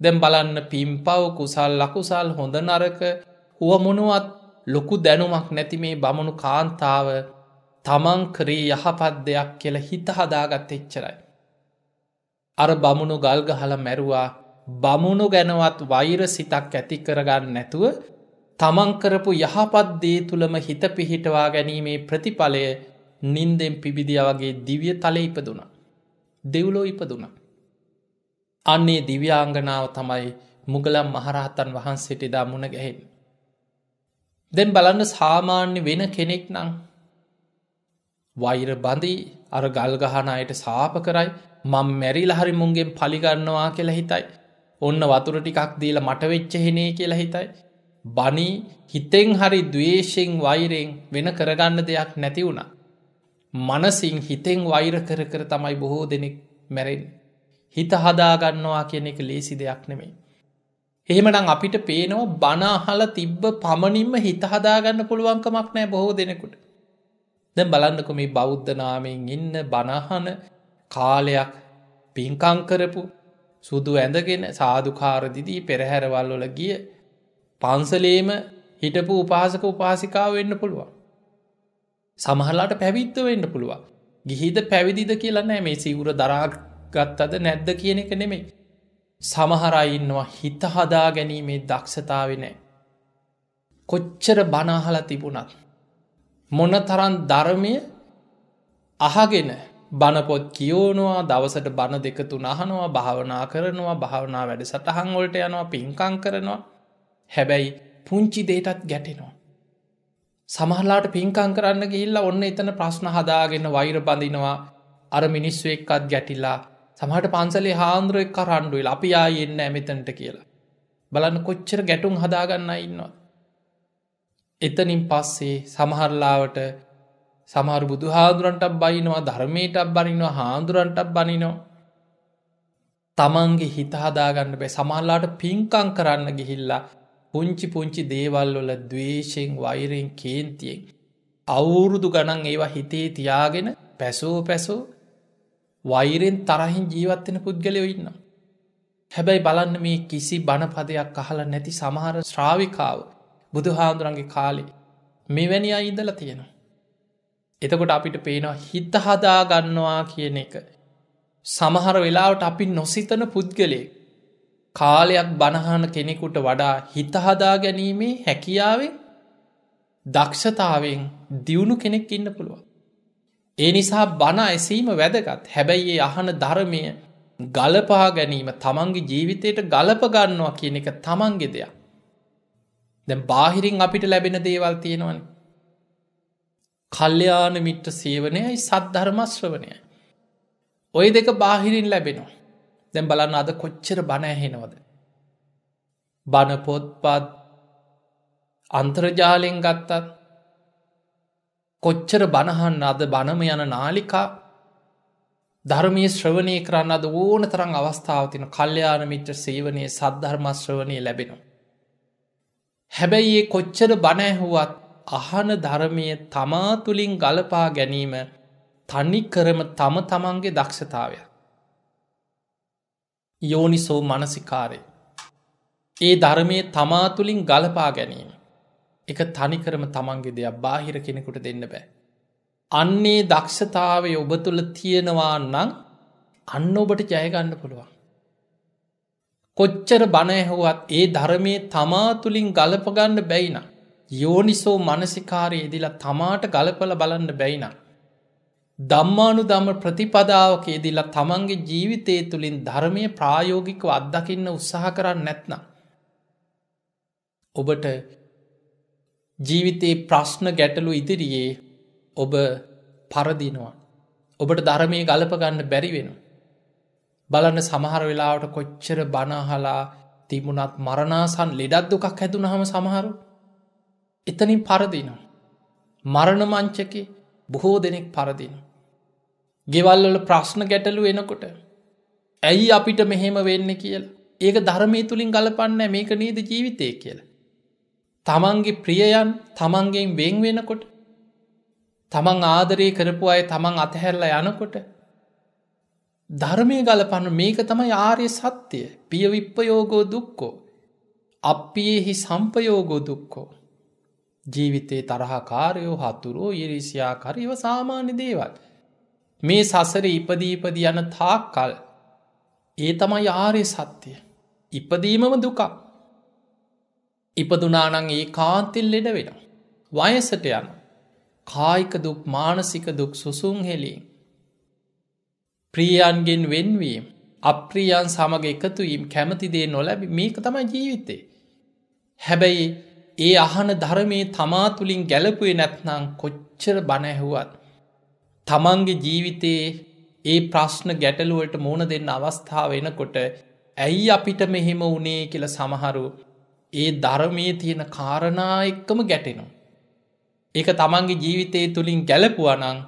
දැම් බලන්න පිම්පව් කුසල් ලකුසල් හොඳ නරක හුවමුණුවත් ලොකු දැනුමක් නැති මේ බමුණු කාන්තාව තමන්කරේ යහපත් දෙයක් කියල හිතහදාගත්ත එච්චරයි. අර බමුණු ගල්ගහල මැරුවා බමුණු ගැනවත් වෛර සිතක් ඇති කරගන්න නැතුව තමන්කරපු යහපත් දේ තුළම හිත පිහිටවා ගැනීමේ ප්‍රතිඵලය නින්දෙන් පිබිදිය වගේ දිවිය තල ඉපදුන. දෙව්ලෝ ඉපදුන. අන්නේ දිව්‍යාංගනාව තමයි මුගලම් මහරහතන් වහන්සේට දා මුණ ගැහෙන්. දැන් බලන්න සාමාන්‍ය වෙන කෙනෙක් නං වෛර බඳී අර ගල්ගහන අයට සාප කරයි මං මැරිල හරි මුන්ගෙන් පලිගන්නවා කියලා හිතයි. ඔන්න වතුර ටිකක් දීල මටවෙච්ච හෙනේ කියලා හිතයි බනී හිතෙන් හරි දවේශයෙන් වෛරයෙන් වෙන කරගන්න දෙයක් නැති වුණා. මනසිං හිතෙන් වෛර කර කර තමයි බොහෝ දෙනෙක් මැරෙන්. හිත හදාගන්නවා කියන එක ලේසි දෙයක් නෙමේ. එහෙමනම් අපිට පේනවා බනාහල තිබ්බ පමණින්ම හිත හදාගන්න පුළුවන්කමක් නෑ බොහෝ දෙනෙකුට. දැ බලන්නකො මේ බෞද්ධනාමයෙන් ඉන්න බනහන කාලයක් පින්කංකරපු සුදු ඇඳගෙන සාධකාරදිදී පෙරහැරවල්ලොල ගිය පන්සලේම හිටපු උපාසක උපාසිකාව වෙන්න පුළුවන්. සමහරලාට පැවිත්ව වෙන්න පුළුවන්. ගිහිද පැවිදිද කියලා නෑ මේ සිවුර දරාගත් අද නැද්ද කියන එක නෙමේ. සමහරයින්නවා හිත හදා ගැනීමේ දක්ෂතාව නෑ. කොච්චර බනාහල තිබුණත්. මොන තරන් ධර්මය අහගෙන බණපොත් කියෝනවා දවසට බණ දෙකතු නහනවා භාවනා කරනවා භාවනා වැඩ සටහන්වලට යනවා පින්කං කරනවා හැබැයි පුංචි දේටත් ගැටෙනවා. සමහලාට පින්කං කරන්න ගිල්ල ඔන්න එතන ප්‍රශ්න හදාගෙන වෛර බඳිනවා අර මිනිස්සු එක්කත් ගැටිල්ලා සමහට පන්සලේ හාන්දුරුව එක් කරණ්ඩුවල් අපියා එන්න ඇමතන්ට කියලා. බලන්න කොච්චර ගැටුම් හදාගන්න ඉන්නවා. එතනින් පස්සේ සමහරලාවට සමහර බුදු හාදුරන්ටක් බයිනවා ධර්මයටක් බනිනවා හාන්දුරන්ටක් බනිනෝ. තමන්ගේ හිතහදාගන්න බෑ සමහල්ලාට පින්කං කරන්න ගිහිල්ලා පුංචි පුංචි දේවල්වල දවේශයෙන් වෛරෙන් කේන්තියෙන්. අවුරුදු ගණන් ඒවා හිතේ තියාගෙන පැසෝ පැසෝ වෛරෙන් තරහින් ජීවත්වෙන පුද්ගලයෝ ඉන්නවා. හැබැයි බලන්න මේ කිසි බණපදයක් අහල නැති සමහර ශ්‍රාවිකාව බුදු හාමුදුරන්ගේ කාලේ මෙවැනි අයිඉදල තියෙනවා. එතකොට අපිට පේනවා හිත හදා ගන්නවා කියන එක. සමහර වෙලාවට අපි නොසිතන පුද්ගලයෙක් කාලයක් බණහන කෙනෙකුට වඩා හිතහදා ගැනීමේ හැකියාවෙන් දක්ෂතාවෙන් දියුණු කෙනෙක් ඉන්න පුළුවන්. ඒ නිසා බණ ඇසීම වැදගත් හැබැයි ඒ අහන ධර්මය ගලපා ගැනීම තමන්ගේ ජීවිතයට ගලපගන්නවා කියන එක තමන්ගෙ දෙයක්. දැ බාහිරින් අපිට ලැබෙන දේවල් තියෙනවන. කල්්‍යයාන මිට්ට සේවනයයි සද්ධර්මශ්‍රවනයයි. ඔය දෙක බාහිරින් ලැබෙනවා. දැම් බලන්න අද කොච්චර බණඇහෙනවද. බණපොත්පත් අන්තර්ජාලයෙන් ගත්තත් කොච්චර බණහන්න අද බණම යන නාලිකා ධර්මය ශ්‍රවණය කරන්න අද ඕන තරම් අවස්ථාවතින කල්්‍යයාන මිත්‍ර සේවනයේ සද්ධර්මශ්‍රවනය ලැබෙනවා. හැබැයි ඒ කොච්චර බණඇහුවත් අහන ධර්මය තමා තුළින් ගලපා ගැනීම තනිකරම තම තමන්ගේ දක්ෂතාවයක්. යෝනිසෝ මනසිකාරය. ඒ ධර්මය තමාතුළින් ගලපා ගැනීම. එක තනිකරම තමන්ගේ දෙයක් බාහිර කෙනෙකුට දෙන්න බෑ. අන්නේ දක්ෂතාවේ ඔබ තුළ තියෙනවා නම් අන්න ඔබට ජයගන්න පුළුවන්. කොච්චර බණයහොවත් ඒ ධර්මය තමාතුළින් ගලපගන්න බැයිනම්. යෝනිසෝ මනසිකාරය ඉදිලා තමාට ගලපල බලන්න බැයිනම්. දම්මානු දම ප්‍රතිපදාවක යෙදිලා තමන්ගේ ජීවිතය තුළින් ධර්මය ප්‍රායෝගිකව අත්දකින්න උත්සාහ කරන්න නැත්නම්. ඔබට ජීවිතයේ ප්‍රශ්න ගැටලු ඉදිරියේ ඔබ පරදිනවා. ඔබට ධර්මය ගලපගන්න බැරිවෙන. බලන්න සමහර වෙලාවට කොච්චර බනහලා තිබුණත් මරණාසන් ලෙඩත් දුකක් හැදුනහම සමහරු එතනින් පරදිනවා. මරණමංචකි බොහෝ දෙනෙක් පරදිනවා. ගෙවල්වල ප්‍රශ්න ගැටලු එනකොට. ඇයි අපිට මෙහෙම වෙන්න කියලා. ඒක ධර්මය තුළින් ගලපන්න මේක නේද ජීවිතය කියලා. තමන්ගේ ප්‍රියයන් තමන්ගෙන් වෙන් වෙනකොට තමන් ආදරය කරපු අය තමන් අතහැරලා යනකොට ධර්මය ගලපන්න මේක තමයි ආරය සත්‍යය පිය විප්පයෝගෝ දුක්කෝ අපියෙහි සම්පයෝගෝ දුක්කෝ ජීවිතයේ තරහකාරයෝ හතුරෝ ඉරිසියාකරව සාමාන්‍ය දේවල් මේ සසර ඉපදීපද යන තාක් කල් ඒ තමයි ආරය සත්‍යය ඉපදීමම දුකක් ඉපදුනානං ඒ කාන්තිල් ලෙඩ වෙන වයසට යන කායික දුක් මානසික දුක් සුසුම් හෙලින් ප්‍රියන්ගෙන් වෙන්වීම් අප්‍රියන් සමඟ එකතුවීම් කැමතිදේ නොලැබි මේක තමයි ජීවිතේ හැබැයි ඒ අහන ධරමේ තමා තුළින් ගැලපුේ නැත්නම් කොච්චර බණැහුවත් තමන්ගේ ජීවිතයේ ඒ ප්‍රශ්න ගැටලුවට මෝන දෙන්න අවස්ථාව වෙනකොට ඇයි අපිට මෙහෙම වනේ කියල සමහරු ඒ ධරමය තියෙන කාරණා එක්කම ගැටෙනවා. ඒක තමන්ගේ ජීවිතය තුළින් ගැලපුුවනං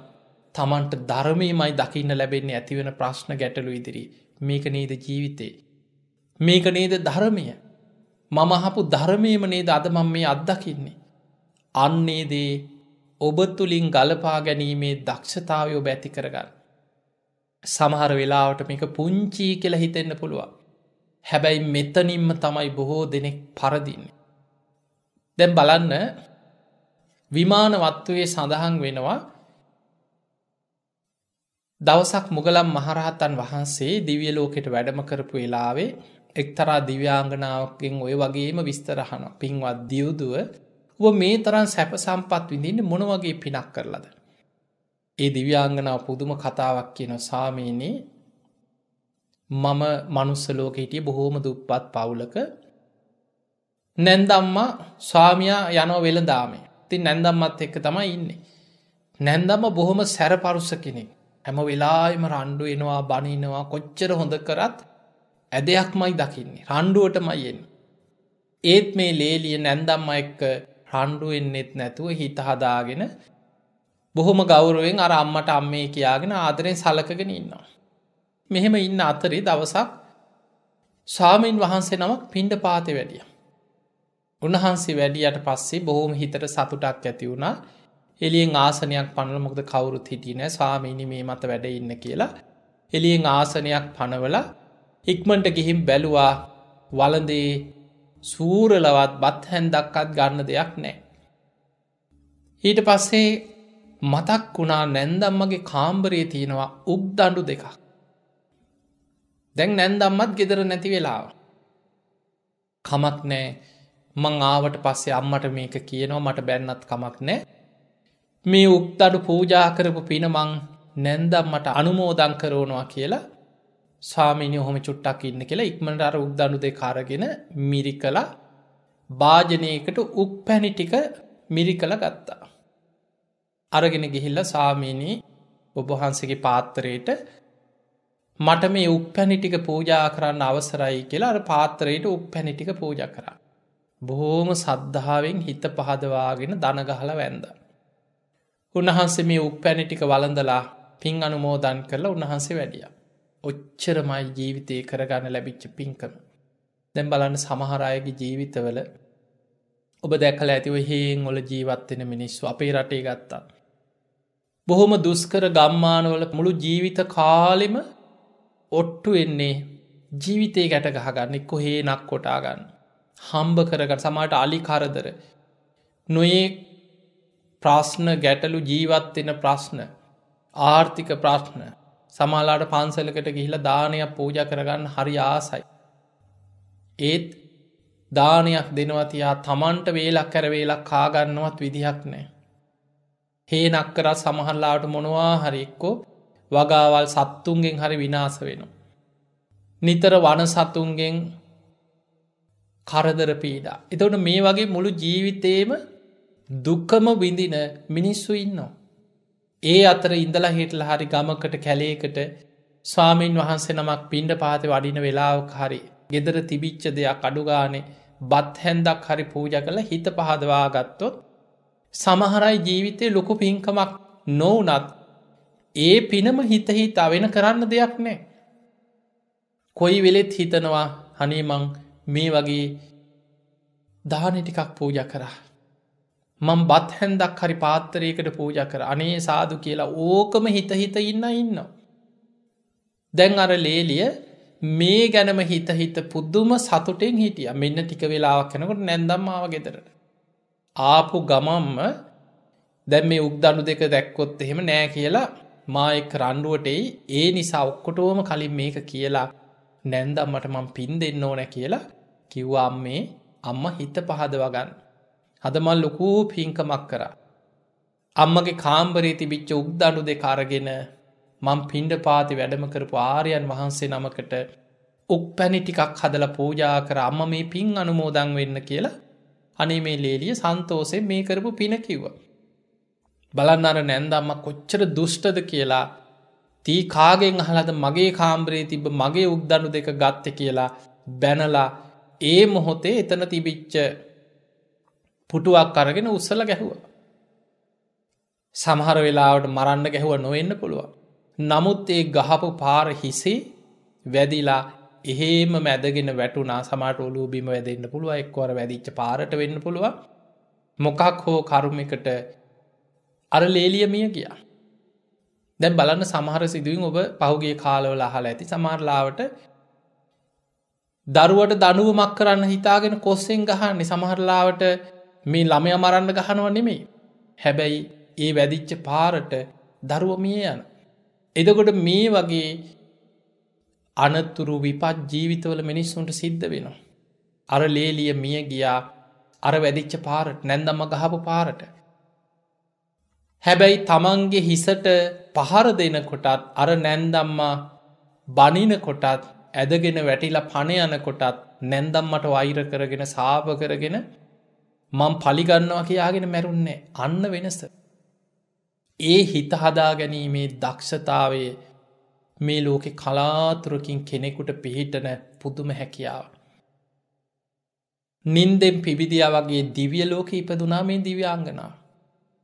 තමන්ට ධර්මයමයි දකින්න ලැබෙන්නේ ඇතිවෙන ප්‍රශ්න ගැටලු ඉදිරි මේක නේද ජීවිතේ. මේක නේද ධර්මය මමහපු ධර්මයම නේද අද මං මේ අත්දකින්නේ. අන්නේදේ ඔබ තුළින් ගලපා ගැනීමේ දක්ෂතාවයෝ බැති කරගන්න. සමහර වෙලාවට මේක පුංචී කෙල හිතෙන්න්න පුළුවන්. හැබැයි මෙතනින්ම තමයි බොහෝ දෙනෙක් පරදින්නේ. දැම් බලන්න විමානවත්වයේ සඳහන් වෙනවා දවසක් මුගලම් මහරහතන් වහන්සේ දිවියලෝකෙට වැඩම කරපු වෙලාවේ එක්තරා දිව්‍යාංගනාවකින් ඔය වගේම විස්තරහන පින්වත් දියුදුව ඔබ මේ තරන් සැප සම්පත් විඳන්න මොනවගේ පිනක් කරලද. ඒ දිව්‍යංගනාව පුදුම කතාවක් කියන සාමීනේ මම මනුස්සලෝක හිටිය බොහෝම දුප්පත් පවුලක නැන්දම්මා ස්වාමයා යනෝ වෙළදාමේ තින් නැන්දම්මත් එක්ක තමයි ඉන්නේ. නැන්දම්ම බොහොම සැරපරුස කෙනෙක් හැම වෙලාම රණ්ඩු එනවා බනිනවා කොච්චර හොඳ කරත් ඇදයක් මයි දකින්නේ රණ්ඩුවට මයිෙන්. ඒත් මේ ලේලිය නැන්දම්ම එක්ක රණ්ඩුවෙන්නෙත් නැතුව හිත හදාගෙන බොහොම ගෞරුවෙන් අර අම්මට අම්මේ කියාගෙන ආදරෙන් සලකගෙන ඉන්නවා. මෙහෙම ඉන්න අතරේ දවසක් ස්වාමීන් වහන්සේ නමක් පින්ඩ පාති වැඩිය. උන්වහන්සේ වැඩියට පස්සේ බොහෝම හිතට සතුටක් ඇති වුණා එලියෙන් ආසනයක් පනල මොකද කවුරුත් හිටියන ස්වාමීනි මේ මත වැඩ ඉන්න කියලා එලියෙන් ආසනයක් පනවල ඉක්මට ගිහිම් බැලුවා වලදේ සූරලවත් බත්හැන් දක්කත් ගන්න දෙයක් නෑ. ඊට පස්සේ මතක් වුණා නැන්දම්මගේ කාම්බරයේ තියෙනවා උබ්දඩු දෙකක්. දැන් නැන්දම්මත් ගෙදර නැති වෙලාව. කමක් නෑ මං ආවට පස්සේ අම්මට මේක කියනවා මට බැන්නත් කමක් නෑ මේ උක්තඩු පූජා කරපු පිනමං නැන්දම්මට අනුමෝදං කරෝනවා කියලා සාමීනය හොම චුට්ටක් ඉන්න කියලා ඉක්මට අර උක්දණුදේ කාරගෙන මිරි කලා භාජනයකට උක් පැණි ටික මිරි කළ ගත්තා. අරගෙන ගිහිල්ල සාමීනී ඔබහන්සගේ පාත්තරයට මට මේ උක් පැණිටික පූජා කරන්න අවසරයි කියලා අර පාත්තරයට උක් පැණිටික පූජ කරා. බොහෝම සද්ධාවෙන් හිත පහදවාගෙන දනගහල වැන්ද. උන්වහන්සේ මේ උක් පැණිටික වලඳලා පින් අනුමෝදන් කරලා උන්වහන්සේ වැඩියා. ඔච්චරමයි ජීවිතය කරගන්න ලැබිච්ච පින්කම. දැම් බලන්න සමහරයගේ ජීවිතවල ඔබ දැකල ඇතිව හේෙන් ඔොල ජීවත්වෙන මිනිස්සු අපේ රටේ ගත්තා. බොහොම දුස්කර ගම්මානවල මුළු ජීවිත කාලෙම ඔට්ටු එන්නේ ජීවිතය ගැට ගහගන්න එක්කො හේනක් කොටාගන්න. හම්බ කරගට සමට අලි කරදර. නොයේ ප්‍රශ්න ගැටලු ජීවත්වෙන ප්‍රශ්න ආර්ථික ප්‍රශ්න සමාලාට පන්සලකට ගිහිලා දානයක් පූජ කරගන්න හරි ආසයි. ඒත් දානයක් දෙනවතියා තමන්ට වේලක් කැරවේලක් කාගන්නවත් විදිහක් නෑ. හේනක් කරත් සමහල්ලාට මොනවා හරි එක්කෝ වගාවල් සත්තුන්ගෙන් හරි විනාස වෙනවා. නිතර වන සතුන්ගෙන් කරදර පීඩා. එතවට මේ වගේ මුළු ජීවිතේම දුක්කම විඳින මිනිස්සු ඉන්නවා. ඒ අතර ඉඳලා හිටල හරි ගමකට කැලේකට ස්වාමීන් වහන්සේ නමක් පින්ඩ පාත වඩින වෙලාවක් හරි ගෙදර තිබිච්ච දෙයක් අඩුගානේ බත් හැන්දක් හරි පූජ කළ හිත පහදවා ගත්තොත් සමහරයි ජීවිතය ලොකු පින්කමක් නොවනත් ඒ පිනම හිතහි තවෙන කරන්න දෙයක් නෑ. කොයි වෙලෙත් හිතනවා හනේමං මේ වගේ දානෙටිකක් පූජ කරා මං බත්හැන්දක් හරි පාත්තරයකට පූජ කර අනේ සාදු කියලා ඕකම හිතහිත ඉන්න ඉන්න. දැන් අර ලේලිය මේ ගැනම හිතහිත පුද්දුම සතුටෙන් හිටිය මෙන්න ටික වෙලාවක් කෙනකොට නැන්දම්මාව ගෙදර. ආපු ගමම්ම දැම් මේ උක්දඩු දෙක දැක්කොත් එහෙම නෑ කියලා මායෙක් රණ්ඩුවටයි ඒ නිසා ඔක්කොටෝම කලින් මේක කියලා නැන්දම්මට මං පින් දෙන්න ඕන කියලා කිව්වාම් මේ අම්ම හිත පහද වගන්න. හදමල් ලොකූ පිංකමක් කරා. අම්මගේ කාම්බරේ තිබිච්ච උක්දඩු දෙ කාරගෙන මං පින්ඩ පාති වැඩම කරපු ආරයන් වහන්සේ නමකට උක් පැණි ටිකක් හදල පූජා කර අම්ම මේ පින් අනුමෝදං වෙන්න කියලා අනේ මේ ලේලිය සන්තෝසය මේ කරපු පිනකිව්ව. බලන්න අර නැන්දම්ම කොච්චර දුෂ්ටද කියලා තී කාගෙන් අහලද මගේ කාම්බ්‍රේ තිබ මගේ උක්දඩු දෙක ගත්ත කියලා බැනලා ඒ මොහොතේ එතන තිබිච්ච පුටුවක් අරගෙන උත්සල ගැහුව. සමහර වෙලාවට මරන්න ගැහුව නොවෙන්න පුළුවන්. නමුත් ඒ ගහපු පාර හිසේ වැදිලා එහෙම මැදගෙන වැටුනා සමට ඔලු බිම වැදන්න පුළුව එක්වර වැදිච්ච පාරට වෙන්න පුළුව මොකක් හෝ කරුමකට අර ලේලියමිය ගියා. දැන් බලන්න සමහර සිදුවින් ඔබ පහුගේ කාලවල අහලා ඇති සමහරලාවට දරුවට දනුවමක් කරන්න හිතාගෙන කොස්සෙන් ගහන්නේ සමහරලාවට මේ ළමය මරන්න ගහනව නෙමෙයි. හැබැයි ඒ වැදිච්ච පාරට දරුව මිය යන. එදකොට මේ වගේ අනතුරු විපත් ජීවිතවල මිනිස්සුන්ට සිද්ධ වෙනවා. අර ලේලිය මිය ගියා අර වැදිච්ච පාරට නැන්දම්ම ගහපු පාරට. හැබැයි තමන්ගේ හිසට පහර දෙනකොටත් අර නැන්දම්මා බනිනකොටත් ඇදගෙන වැටිලා පණයනකොටත් නැන්දම්මට වෛර කරගෙන සාප කරගෙන මං පලිගන්නවා කියයාගෙන මැරුන්නේ අන්න වෙනස. ඒ හිත හදා ගැනීමේ දක්ෂතාවේ මේ ලෝකෙ කලාතුරකින් කෙනෙකුට පිහිටන පුදුම හැකියාව. නින්දෙන් පිබිදිය වගේ දිවිය ලෝක ඉපදුනා මේ දිව්‍යංගනා.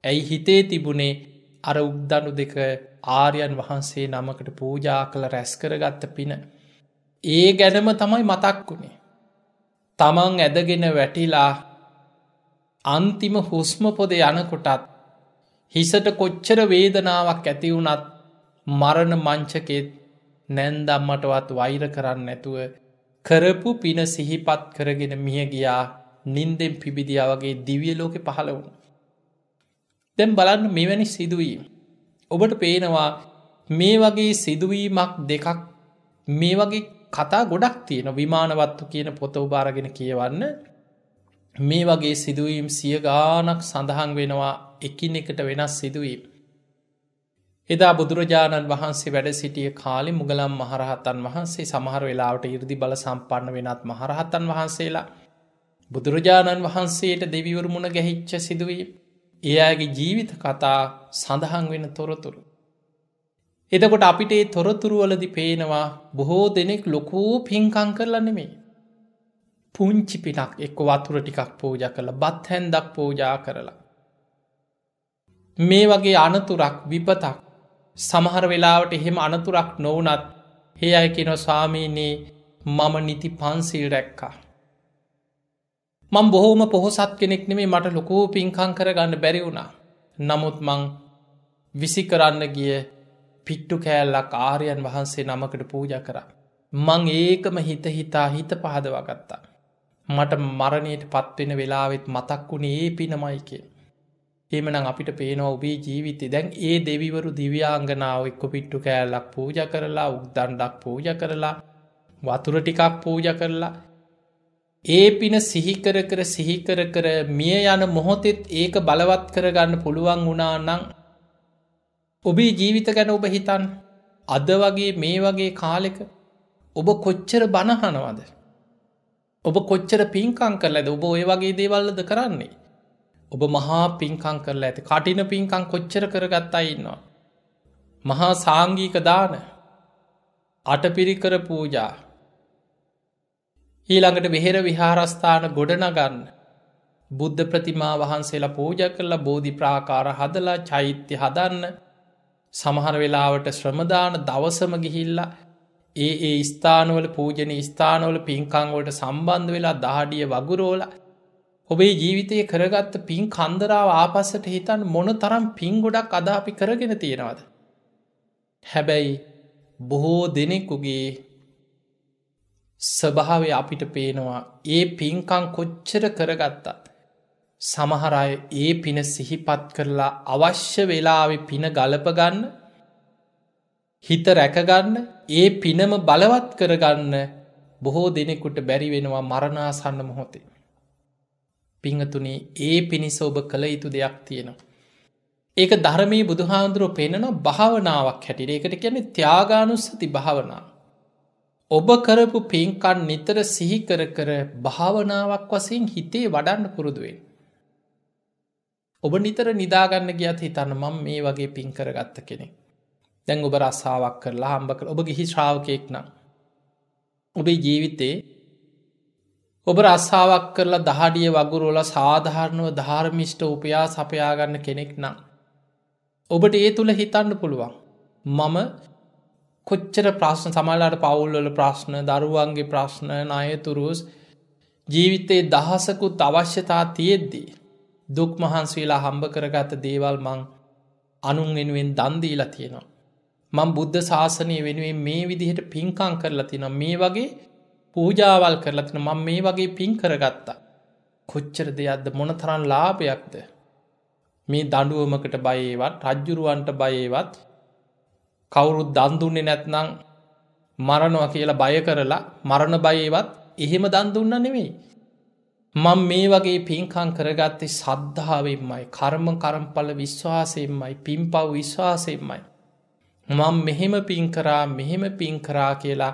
ඇයි හිතේ තිබුණේ අර උක්දනු දෙක ආරයන් වහන්සේ නමකට පූජා කළ රැස්කරගත්ත පින. ඒ ගැනම තමයි මතක් වුණේ. තමන් ඇදගෙන වැටිලා අන්තිම හුස්ම පොද යනකොටත් හිසට කොච්චර වේදනාවක් ඇතිවුනත් මරණ මංචකෙත් නැන්දම්මටවත් වෛර කරන්න නැතුව කරපු පින සිහිපත් කරගෙන මිය ගියා නින්දෙන් පිබිදිිය වගේ දිවියලෝකෙ පහළ වුණ. දැම් බලන්න මෙවැනි සිදුවීම. ඔබට පේනවා මේ වගේ සිදුවීමක් දෙකක් මේ වගේ කතා ගොඩක් තියෙන විමානවත්තු කියන පොත උභාරගෙන කියවන්න මේ වගේ සිදුවීම් සිය ගානක් සඳහන් වෙනවා එකින් එකට වෙනස් සිදුවීම්. එදා බුදුරජාණන් වහන්සේ වැඩ සිටිය කාලි මුගලම් මහරහතන් වහන්සේ සමහර වෙලාවට ඉරදි බල සම්පන්න වෙනත් මහරහතන් වහන්සේලා. බුදුරජාණන් වහන්සේට දෙවිවරමුණ ගැහිච්ච සිදුවීම්. ඒ අයගේ ජීවිත කතා සඳහන් වෙන තොරතුරු. එතකොට අපිට තොරතුරුවලදි පේනවා බොහෝ දෙනෙක් ලොකූ පින්කං කරලන්නෙමේ. පුංචි පිටක් එක්ක වතුර ටිකක් පූජ කළ බත් හැන්දක් පූජා කරලා. මේ වගේ අනතුරක් විපතක් සමහර වෙලාවට එහෙම අනතුරක් නොවනත් හේ අය කෙන ස්වාමීනයේ මම නිති පන්සිල් රැක්කා. මං බොහෝම පොහොසත් කෙනෙක් නෙමේ මට ලොකෝ පින්කං කරගන්න බැරි වුණා. නමුත් මං විසි කරන්න ගිය පිට්ටු කෑල්ලක් ආරයන් වහන්සේ නමකට පූජ කරා. මං ඒකම හිත හිතා හිත පහදවගත්තා. මට මරණයට පත්වෙන වෙලාවෙත් මතක් වුණේ ඒ පිනමයිකෙන්. එමනම් අපිට පේනවා ඔබේ ජීවිතය දැන් ඒ දෙවිවරු දිව්‍යාංගනාව එක්ක පිට්ටු කෑල්ලක් පූජ කරලා උක්දණ්ඩක් පූජ කරලා වතුර ටිකක් පූජ කරලා ඒ පින සිහිකර කර සිහිකර කර මිය යන මොහොතෙත් ඒක බලවත් කරගන්න පුළුවන් වුණා නම් ඔබේ ජීවිත ගැන ඔබ හිතන් අද වගේ මේ වගේ කාලෙක ඔබ කොච්චර බණහනවද ඔබ කොච්චර පින්කං කරලද ඔබ ඔය වගේ දේවල්ලද කරන්නේ. ඔබ මහා පින්කං කරලා ඇති කටින පින්කං කොච්චර කරගත්තා ඉන්නවා. මහා සාංගීක දාන අටපිරිකර පූජා ඊළඟට වෙහෙර විහාරස්ථාන ගොඩනගන්න බුද්ධ ප්‍රතිමා වහන්සේලා පූජ කරලා බෝධි ප්‍රාකාර හදලා චෛත්‍ය හදන්න සමහර වෙලාවට ශ්‍රමදාන දවසම ගිහිල්ලා ඒ ඒ ස්ථානවල පූජන ස්ථානවල පින්කංවලට සම්බන්ධ වෙලා දහඩිය වගුරෝල ඔබේ ජීවිතය කරගත්ත පින් කන්දරාව ආපස්සට හිතන් මොන තරම් පින් ගොඩක් අද අපි කරගෙන තියෙනවද. හැබැයි බොහෝ දෙනෙක්කුගේ ස්භාවය අපිට පේනවා ඒ පින්කං කොච්චර කරගත්තත්. සමහරය ඒ පින සිහිපත් කරලා අවශ්‍ය වෙලාවෙ පින ගලපගන්න හිත රැකගන්න ඒ පිනම බලවත් කරගන්න බොහෝ දෙනෙකුට බැරිවෙනවා මරණාසන්න මොහොතේ. පිංහතුනේ ඒ පිණිස ඔබ කළ යුතු දෙයක් තියෙනවා. ඒක ධර්මී බුදුහාන්දුරුව පෙන්නන භාවනාවක් හැටිට එකට කියන ත්‍යයාගානුස්සති භාවනාව. ඔබ කරපු පින්කන් නිතර සිහිකර කර භාවනාවක් වසයෙන් හිතේ වඩන්න පුරුදුවෙන්. ඔබ නිතර නිදාගන්න ගියත් හිතන්න මම් මේ වගේ පින් කරගත්ත කෙනෙක්. දැන් ඔබ රස්සාාවක් කරලා හම්බක ඔබ ගිහි ශ්‍රාවකයෙක් නම්. ඔබේ ජීවිතේ ඔබ රස්සාාවක් කරලා දහඩිය වගුරෝල සාධාරණව ධාර්මිෂ්ට උපයා සපයාගන්න කෙනෙක් නම්. ඔබට ඒ තුළ හිතන්න පුළුවන්. මම කොච්චර ප්‍රශ්න සමල්ලාට පවුල්වල ප්‍රශ්න දරුවන්ගේ ප්‍රශ්න නයතුරුස් ජීවිතයේ දහසකුත් අවශ්‍යතා තියෙද්දී. දුක් මහන්සේලා හම්බ කරගත දේවල් මං අනුන්ගෙනුවෙන් දන්දීලා තියෙනවා. මං බුද්ධ ශාසනය වෙනුවෙන් මේ විදිහට පින්කං කරලා තින මේ වගේ පූජාවල් කරලා තින මං මේ වගේ පින් කරගත්තා. කොච්චර දෙයක්ද මොනතරන් ලාභයක්ද. මේ දඩුවමකට බයේවත් රජ්ජුරුවන්ට බයේවත් කවුරුත් දන්දුන්නේ නැත්නං මරණවා කියලා බය කරලා මරණ බයේවත් එහෙම දන්දුන්න නෙවෙයි. මං මේ වගේ පින්කං කරගත්තේ සද්ධාවෙන්මයි කර්ම කරම්පල විශ්වාසයෙන්මයි පින්පව් විශ්වාසයෙන්මයි. මං මෙහෙම පින්කරා මෙහෙම පින්කරා කියලා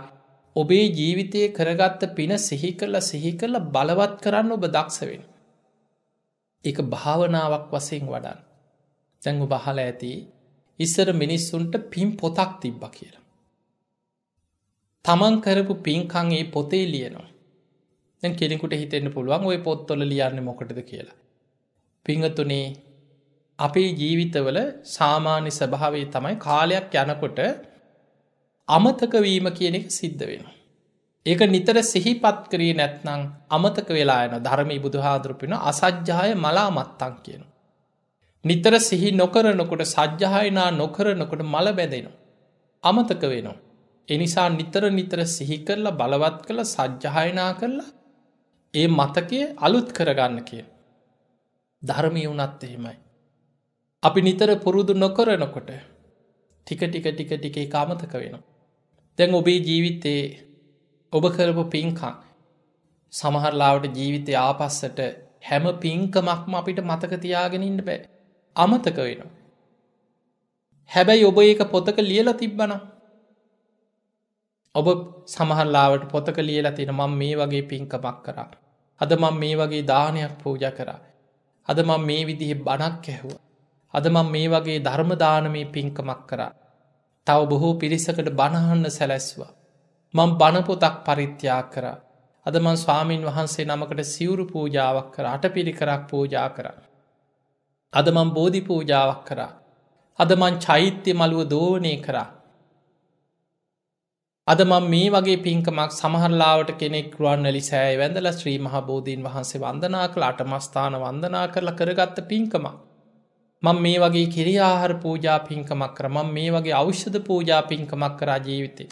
ඔබේ ජීවිතය කරගත්ත පින සිහි කරල සිහි කරල බලවත් කරන්න ඔබ දක්සවෙන්. එක භාවනාවක් වසයෙන් වඩන්. තැංගු බහල ඇති ඉස්සර මිනිස්සුන්ට පින් පොතක් තිබ්බ කියලා. තමන් කරපු පින්කංගේ පොතේ ලියනවා. කෙනෙකුට හිතෙන්න්න පුළුවන් ඔය පොත්තොල ලියන්න මොකටද කියලා. පිංහතුනේ අපේ ජීවිතවල සාමාන්‍ය ස්වභාවේ තමයි කාලයක් යනකොට අමතකවීම කියන එක සිද්ධ වෙන. ඒක නිතර සිහිපත් කරී නැත්නං අමතක වෙලා යන ධර්මී බුදුහාදුරපින අසජ්්‍යාය මලා මත්තං කියන. නිතර සිහි නොකරනකොට සජ්්‍යහයනා නොකරනකොට මල බැඳෙනවා. අමතක වෙනවා. එනිසා නිතර නිතර සිහි කරලා බලවත් කළ සජ්්‍යහයනා කරලා ඒ මතකය අලුත් කරගන්න කිය. ධර්මී වුනත් එහෙමයි. අපි නිතර පුරුදු නොකරනකොට ටික ටික ටික ටිකේ කාමතක වෙනවා. දැන් ඔබේ ජීවිතයේ ඔබ කරපු පින්කං සමහරලාවට ජීවිතය ආපස්සට හැම පින්කමක්ම අපිට මතක තියාගෙනන්න බෑ අමතක වෙනවා. හැබැයි ඔබ ඒක පොතක ලියල තිබ්බන ඔබ සමහරලාවට පොතක ලියලා තින මං මේ වගේ පින්කමක් කරා. අද මං මේ වගේ දානයක් පූජ කරා. අද මං මේ විදිහ බණක් ඇැහුව. අදමම් මේ වගේ ධර්මදානමී පින්කමක් කරා. තව බොහෝ පිරිසකට බණහන්න සැලැස්වා. මං බණපොතක් පරිත්‍යයක් කරා. අදමන් ස්වාමීන් වහන්සේ නමකට සිවුරු පූජාවක් කර අට පිරිකරක් පූජා කර. අදමන් බෝධි පූජාවක් කරා. අදමන් චෛත්‍ය මළුව දෝනය කරා. අදමන් මේ වගේ පින්කමක් සමහරලාවට කෙනෙක් රුවන්වලි සෑ වැඳල ශ්‍රී මහබෝධීන් වහන්සේ වන්දනා කළ අටමස්ථාන වන්දනා කරලා කරගත්ත පින්කමක්. මං මේ වගේ කෙරි ආහාර පූජා පින්කමක් කර මං මේ වගේ අෞෂ්‍යද පූජා පින්කමක් කරා ජීවිතය.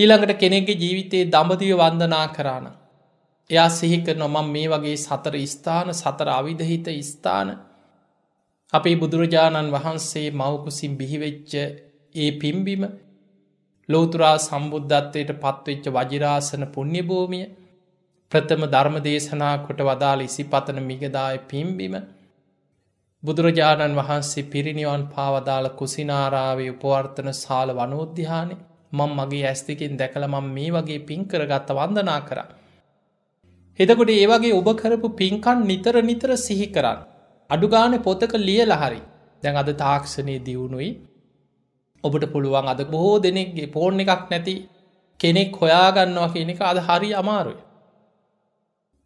ඊළඟට කෙනෙගේ ජීවිතයේ දඹදිව වන්දනා කරාන. එයා සිහිකරන මං මේ වගේ සතර ස්ථාන සතර අවිධහිත ස්ථාන අපේ බුදුරජාණන් වහන්සේ මවකුසින් බිහිවෙච්ච ඒ පිම්බිම ලෝතුරා සම්බුද්ධත්වයට පත්වෙච්ච වජිරාසන පුුණ්්‍යභූමිය ප්‍රථම ධර්ම දේශනා කොට වදාළ ඉසිපතන මිගදාය පිම්බිම බුදුරජාණන් වහන්සේ පිරිනිවන් පාවදාළ කුසිනාරාවේ උපවර්තන සාල වනෝද්‍යානය මං මගේ ඇස්තිකින් දැකළමම් මේ වගේ පින් කරගත්ත වන්දනා කර. එදකොට ඒ වගේ ඔබ කරපු පින්කන් නිතර නිතර සිහි කරන්න. අඩුගාන පොතක ලියල හරි දැන් අද තාක්ෂණය දියුණුයි ඔබට පුළුවන් අද බොහෝ දෙනෙක්ගේ පෝර්ණ එකක් නැති කෙනෙක් හොයාගන්නවා කියන එක අද හරි අමාරුයි.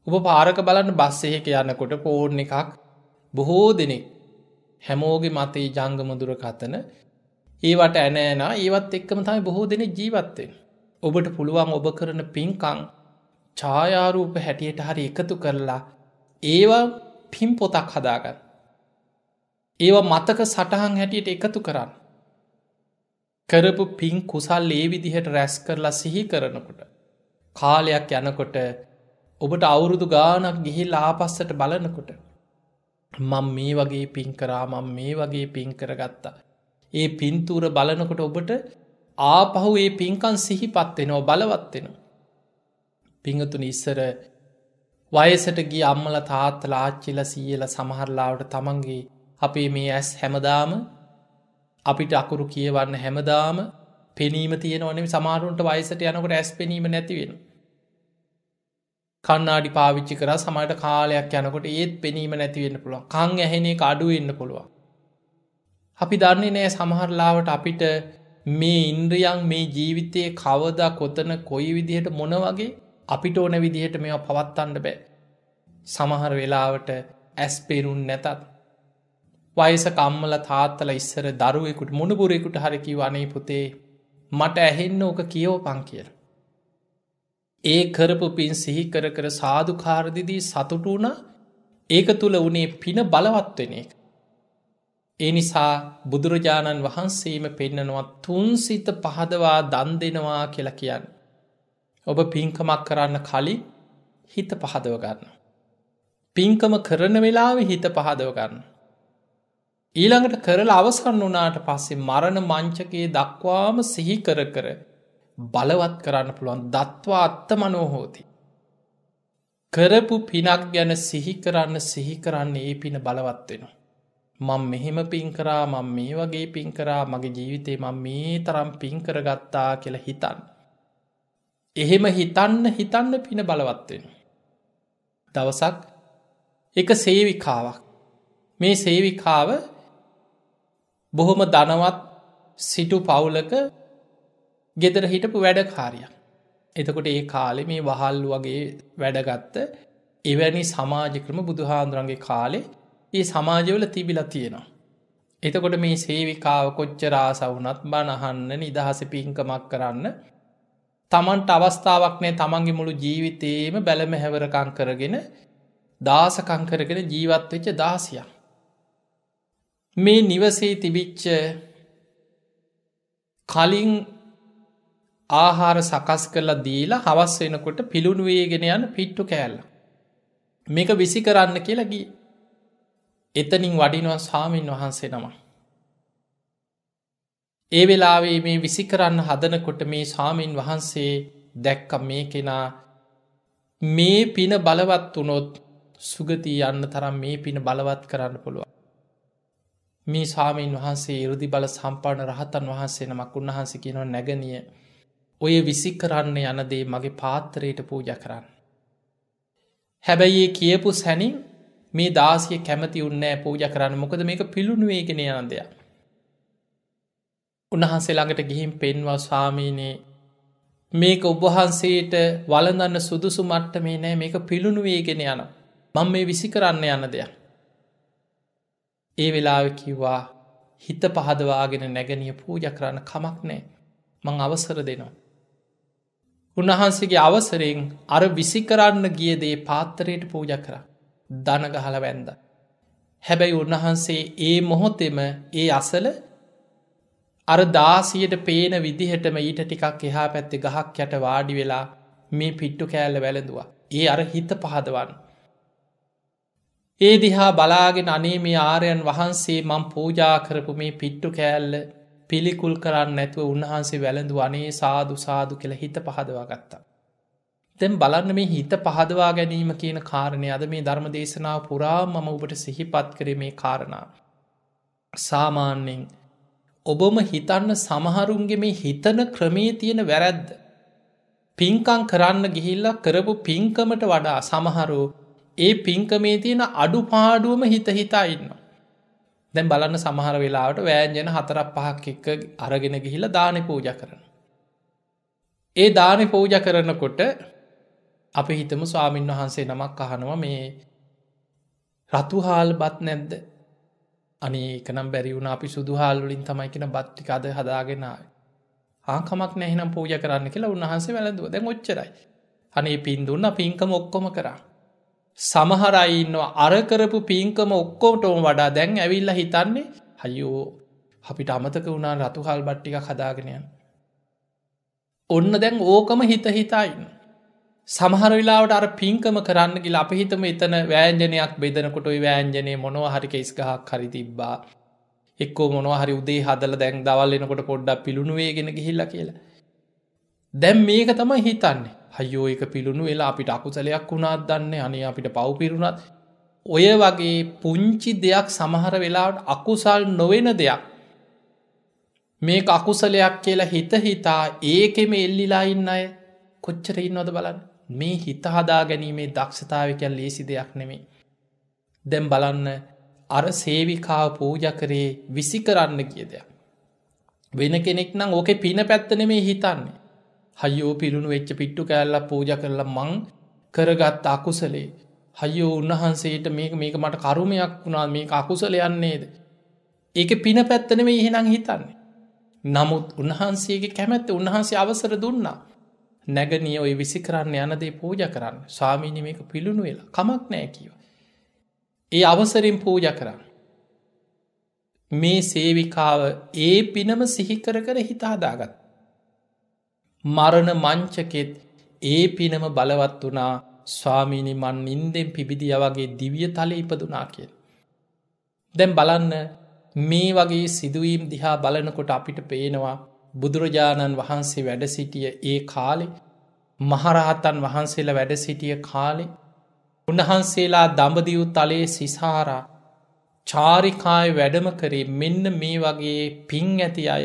ඔබ පාරක බලන්න බස්සයක යන්නකොට පෝර්ණ එකක් බොහෝ දෙනෙක් හැමෝගේ මතේ ජංගමදුරකතන ඒවට ඇනෑනා ඒවත් එක්කම තමයි බොහෝ දෙනෙ ජීවත්වෙන්. ඔබට පුළුවන් ඔබ කරන පින්කං ඡායාරූප හැටියට හරි එකතු කරලා ඒවා පිම් පොතක් හදාගන්න. ඒවා මතක සටහන් හැටියට එකතු කරන්න. කරපු පින් කුසල් ඒ විදිහට රැස් කරලා සිහි කරනකොට. කාලයක් යනකොට ඔබට අවුරුදු ගානක් ගිහිල් ආපස්සට බලනකොට මං මේ වගේ පින් කරා මං මේ වගේ පින් කරගත්තා. ඒ පින්තූර බලනකොට ඔබට ආපහු ඒ පින්කන් සිහිපත්වෙනෝ බලවත්වෙනවා. පිංහතුන ඉස්සර වයසට ගිය අම්මල තාත්තල ආච්චිල සියල සමහරලාවට තමන්ගේ අපේ මේ ඇස් හැමදාම අපිට අකුරු කියවන්න හැමදාම පෙනීම තියෙනවනේ සමාරුන්ට වයිසට යනකට ඇස් පෙනීම නැතිවෙනවා. කන්නාඩි පාවිච්චි කර සමට කාලයක් යනකොට ඒත් පෙනීම නැතිවෙන්න පුළුවන් කං ඇහෙනේ අඩුවෙන්න පුළුවන්. අපි දන්නේ නෑ සමහරලාවට අපිට මේ ඉන්ද්‍රියන් මේ ජීවිතයේ කවදා කොතන කොයි විදිහට මොන වගේ අපිට ඕන විදිහට මෙ පවත්තන්න බෑ. සමහර වෙලාවට ඇස් පෙරුන් නැතත්. වයස කම්මල තාත්තල ඉස්සර දරුවෙකුට මොනපුරෙකුට හරකි වනේ පුතේ මට ඇහෙන්න ඕක කියෝ පං කියල. ඒ කරපු පින් සිහි කර කර සාධකාරදිදී සතුට වුණ ඒක තුළ වනේ පින බලවත්වෙන එක. ඒ නිසා බුදුරජාණන් වහන්සේම පෙන්නනවා තුන්සිත පහදවා දන් දෙනවා කියලා කියන්න. ඔබ පින්කමක් කරන්න කලින් හිත පහදව ගන්න. පින්කම කරන වෙලාවෙ හිත පහදව ගන්න. ඊළඟට කරලා අවස්කන්න වනාට පස්සේ මරණ මංචකයේ දක්වාම සිහි කර කර බලවත් කරන්න පුළුවන් දත්වා අත්තමනෝ හෝති. කරපු පිනක් ගැන සිහි කරන්න සිහි කරන්න ඒ පින බලවත් වෙනවා. මං මෙහෙම පින්කරා මං මේ වගේ පින්කරා මගේ ජීවිතේ මං මේ තරම් පින්කරගත්තා කියලා හිතන්. එහෙම හිතන්න හිතන්න පින බලවත්වෙන. දවසක් එක සේවිකාවක් මේ සේවිකාව බොහොම දනවත් සිටු පවුලක ගෙදර හිටපු වැඩකාරයක්. එතකොට ඒ කාලෙ මේ වහල්ලු වගේ වැඩගත්ත එවැනි සමාජක්‍රම බුදුහාන්දුරන්ගේ කාලෙ ඒ සමාජවල තිබිලා තියෙනවා. එතකොට මේ සේවිකාව කොච්චරාසවුනත් බණහන්න නිදහස පිහිංකමක් කරන්න තමන්ට අවස්ථාවක් නෑ තමන්ගේ මුළු ජීවිතයේම බැලමැහැවරකං කරගෙන දාසකං කරගෙන ජීවත්වෙච්ච දාසියක්. මේ නිවසේ තිබිච්ච කලින් ආහාර සකස් කරලා දීලා හවස් වෙනකොට පිළුණුවේගෙන යන පිට්ටු කෑල්ල. මේක විසි කරන්න කියලගී. එතනින් වඩිනවා සාමීන් වහන්සෙනවා. ඒ වෙලාවේ මේ විසි කරන්න හදනකොට මේ සාමීන් වහන්සේ දැක්ක මේ කෙනා මේ පින බලවත් වනොත් සුගතිී යන්න තරම් මේ පින බලවත් කරන්න පුළුවන්. මේ සාමීන් වහන්සේ ඉරදි බල සම්පාන රහතන් වහන්සේ නමක් උන්වහන්සේ කියනව නැගනිය ඔය විසි කරන්න යනදේ මගේ පාත්තරයට පූජ කරන්න. හැබැයි කියපු සැනින් මේ දාසිය කැමති උන්නෑ පූජ කරන්න මොකද මේක පිළුණුවේගෙන යන දෙයක්. උන්හන්සේ ළඟට ගිහින් පෙන්වා ස්වාමීනයේ මේක ඔබහන්සේට වලඳන්න සුදුසු මට්ට මේ නෑ මේක පිළුණුවේගෙන යන මං මේ විසි කරන්න යන දෙයක්. ඒ වෙලාව කිව්වා හිත පහදවාගෙන නැගනිය පූජ කරන්න කමක් නෑ මං අවසර දෙනවා. උන්වහන්සේගේ අවසරයෙන් අර විසිකරන්න ගියදේ පාත්තරයට පූජ කර දනගහල වැන්ද. හැබැයි උන්වහන්සේ ඒ මොහොතෙම ඒ අසල අර දාසියට පේන විදිහටම ඊට ටිකක් එහා පැත්තේ ගහක් යට වාඩි වෙලා මේ පිට්ටු කෑල්ල වැළඳවා ඒ අර හිත පහදවන්. ඒ දිහා බලාගෙන අනේ මේ ආරයන් වහන්සේ මං පූජා කරපු මේ පිට්ටු කෑල්ල පිළිකුල් කරන්න නැතුව උන්වහන්සේ වැළඳු අනේ සාදු සාදු කියලා හිත පහදවා ගත්තා. තැම් බලන්න මේ හිත පහදවා ගැනීම කියන කාරණය අද මේ ධර්ම දේශනාව පුරා මම ඔබට සිහිපත් කරේ මේ කාරණා. සාමාන්‍යෙන් ඔබම හිතන්න සමහරුන්ගේ මේ හිතන ක්‍රමේ තියෙන වැරැද්ද. පින්කං කරන්න ගිහිල්ලා කරපු පින්කමට වඩා සමහරු ඒ පින්කමේ තියෙන අඩු පාඩුවම හිත හිතා ඉන්නවා. දැන් බලන්න සමහර වෙලාවට වෑන්ජන හතරක් පහක් එක්ක අරගෙන ගිහිල දාන පූජ කරන. ඒ දාන පූජ කරනකොට අපි හිතම ස්වාමීන් වහන්සේ නමක් අහනවා මේ රතුහාල් බත් නැද්ද අනේකනම් බැරිවුණ අපි සුදුහාල්ලින් තමයිකෙන බත්තික අද හදාගෙනාව. ආකමක් නැහිනම් පූජ කරන්න කියලා උන්හන්සේ වැලදුව දැ ොච්චරයි අනේ පින් දුන්න පින්කම ඔක්කොම කරා සමහරයින්නවා අරකරපු පින්කම ඔක්කෝටෝම් වඩා දැන් ඇවිල්ල හිතන්නේ හයෝ අපිට අමතක වුණා රතුහල් බට්ටික හදාගෙනයන්. ඔන්න දැන් ඕකම හිත හිතායින්න. සමහර වෙලාට අර පින්කම කරන්නගිල අපිහිතම එතන වෑන්ජනයක් බෙදනකොට වෑන්ජනය මොනව හරික ඉස්ගහක් හරි තිබ්බා එක්කෝ මොනව හරි උදේ හදල දැන් දවල් එනකොට පොඩ්ඩක් පිළුණුවේගෙන ගිහිල්ල කියලා. දැම් මේක තමයි හිතන්නේ හයෝ එක පිළුණු වෙලා අපිට අකුසලයක් වුණාත් දන්න අනේ අපිට පව්පිරුණත් ඔය වගේ පුංචි දෙයක් සමහර වෙලාට අකුසල් නොවෙන දෙයක් මේ අකුසලයක් කියලා හිත හිතා ඒකෙම එල්ලිලා ඉන්න අය කොච්චර ඉන්නවද බලන්න මේ හිත හදා ගැනීමේ දක්ෂතාවකැල් ලේසි දෙයක් නෙමේ දැම් බලන්න අර සේවිකාව පූජ කරේ විසි කරන්න කිය දෙයක් වෙන කෙනෙක් නම් ඕකෙ පින පැත්තන මේ හිතන්නේ හයෝ පිළුණු වෙච්ච පිට්ටු කෑල්ල පූජ කරල මං කරගත් අකුසලේ. හයෝ උන්වහන්සේට මේක මේක මට කරුමයක් වුණා මේ අකුසල යන්නේද. ඒක පින පැත්තනම ඉහෙනම් හිතන්නේ. නමුත් උන්වහන්සේගේ කැමැත්ත උන්වහන්සේ අවසර දුන්නා. නැගනිය ඔය විසි කරන්න යනදේ පූජ කරන්න සාමීනි මේක පිළුණු වෙලා කමක් නෑ කියව. ඒ අවසරින් පූජ කරන්න. මේ සේවිකාව ඒ පිනම සිහිකර කර හිතාදාගත්. මරණ මංචකෙත් ඒ පිනම බලවත් වනා ස්වාමීනි මන් නින්දෙන් පිබිදිය වගේ දිවිය තල ඉපදුනා කිය. දැම් බලන්න මේ වගේ සිදුවීම් දිහා බලනකොට අපිට පේනවා බුදුරජාණන් වහන්සේ වැඩසිටිය ඒ කාලෙ මහරහතන් වහන්සේලා වැඩසිටිය කාලෙ උන්වහන්සේලා දඹදිව් තලයේ සිසාරා චාරිකාය වැඩම කරේ මෙන්න මේ වගේ පින් ඇති අය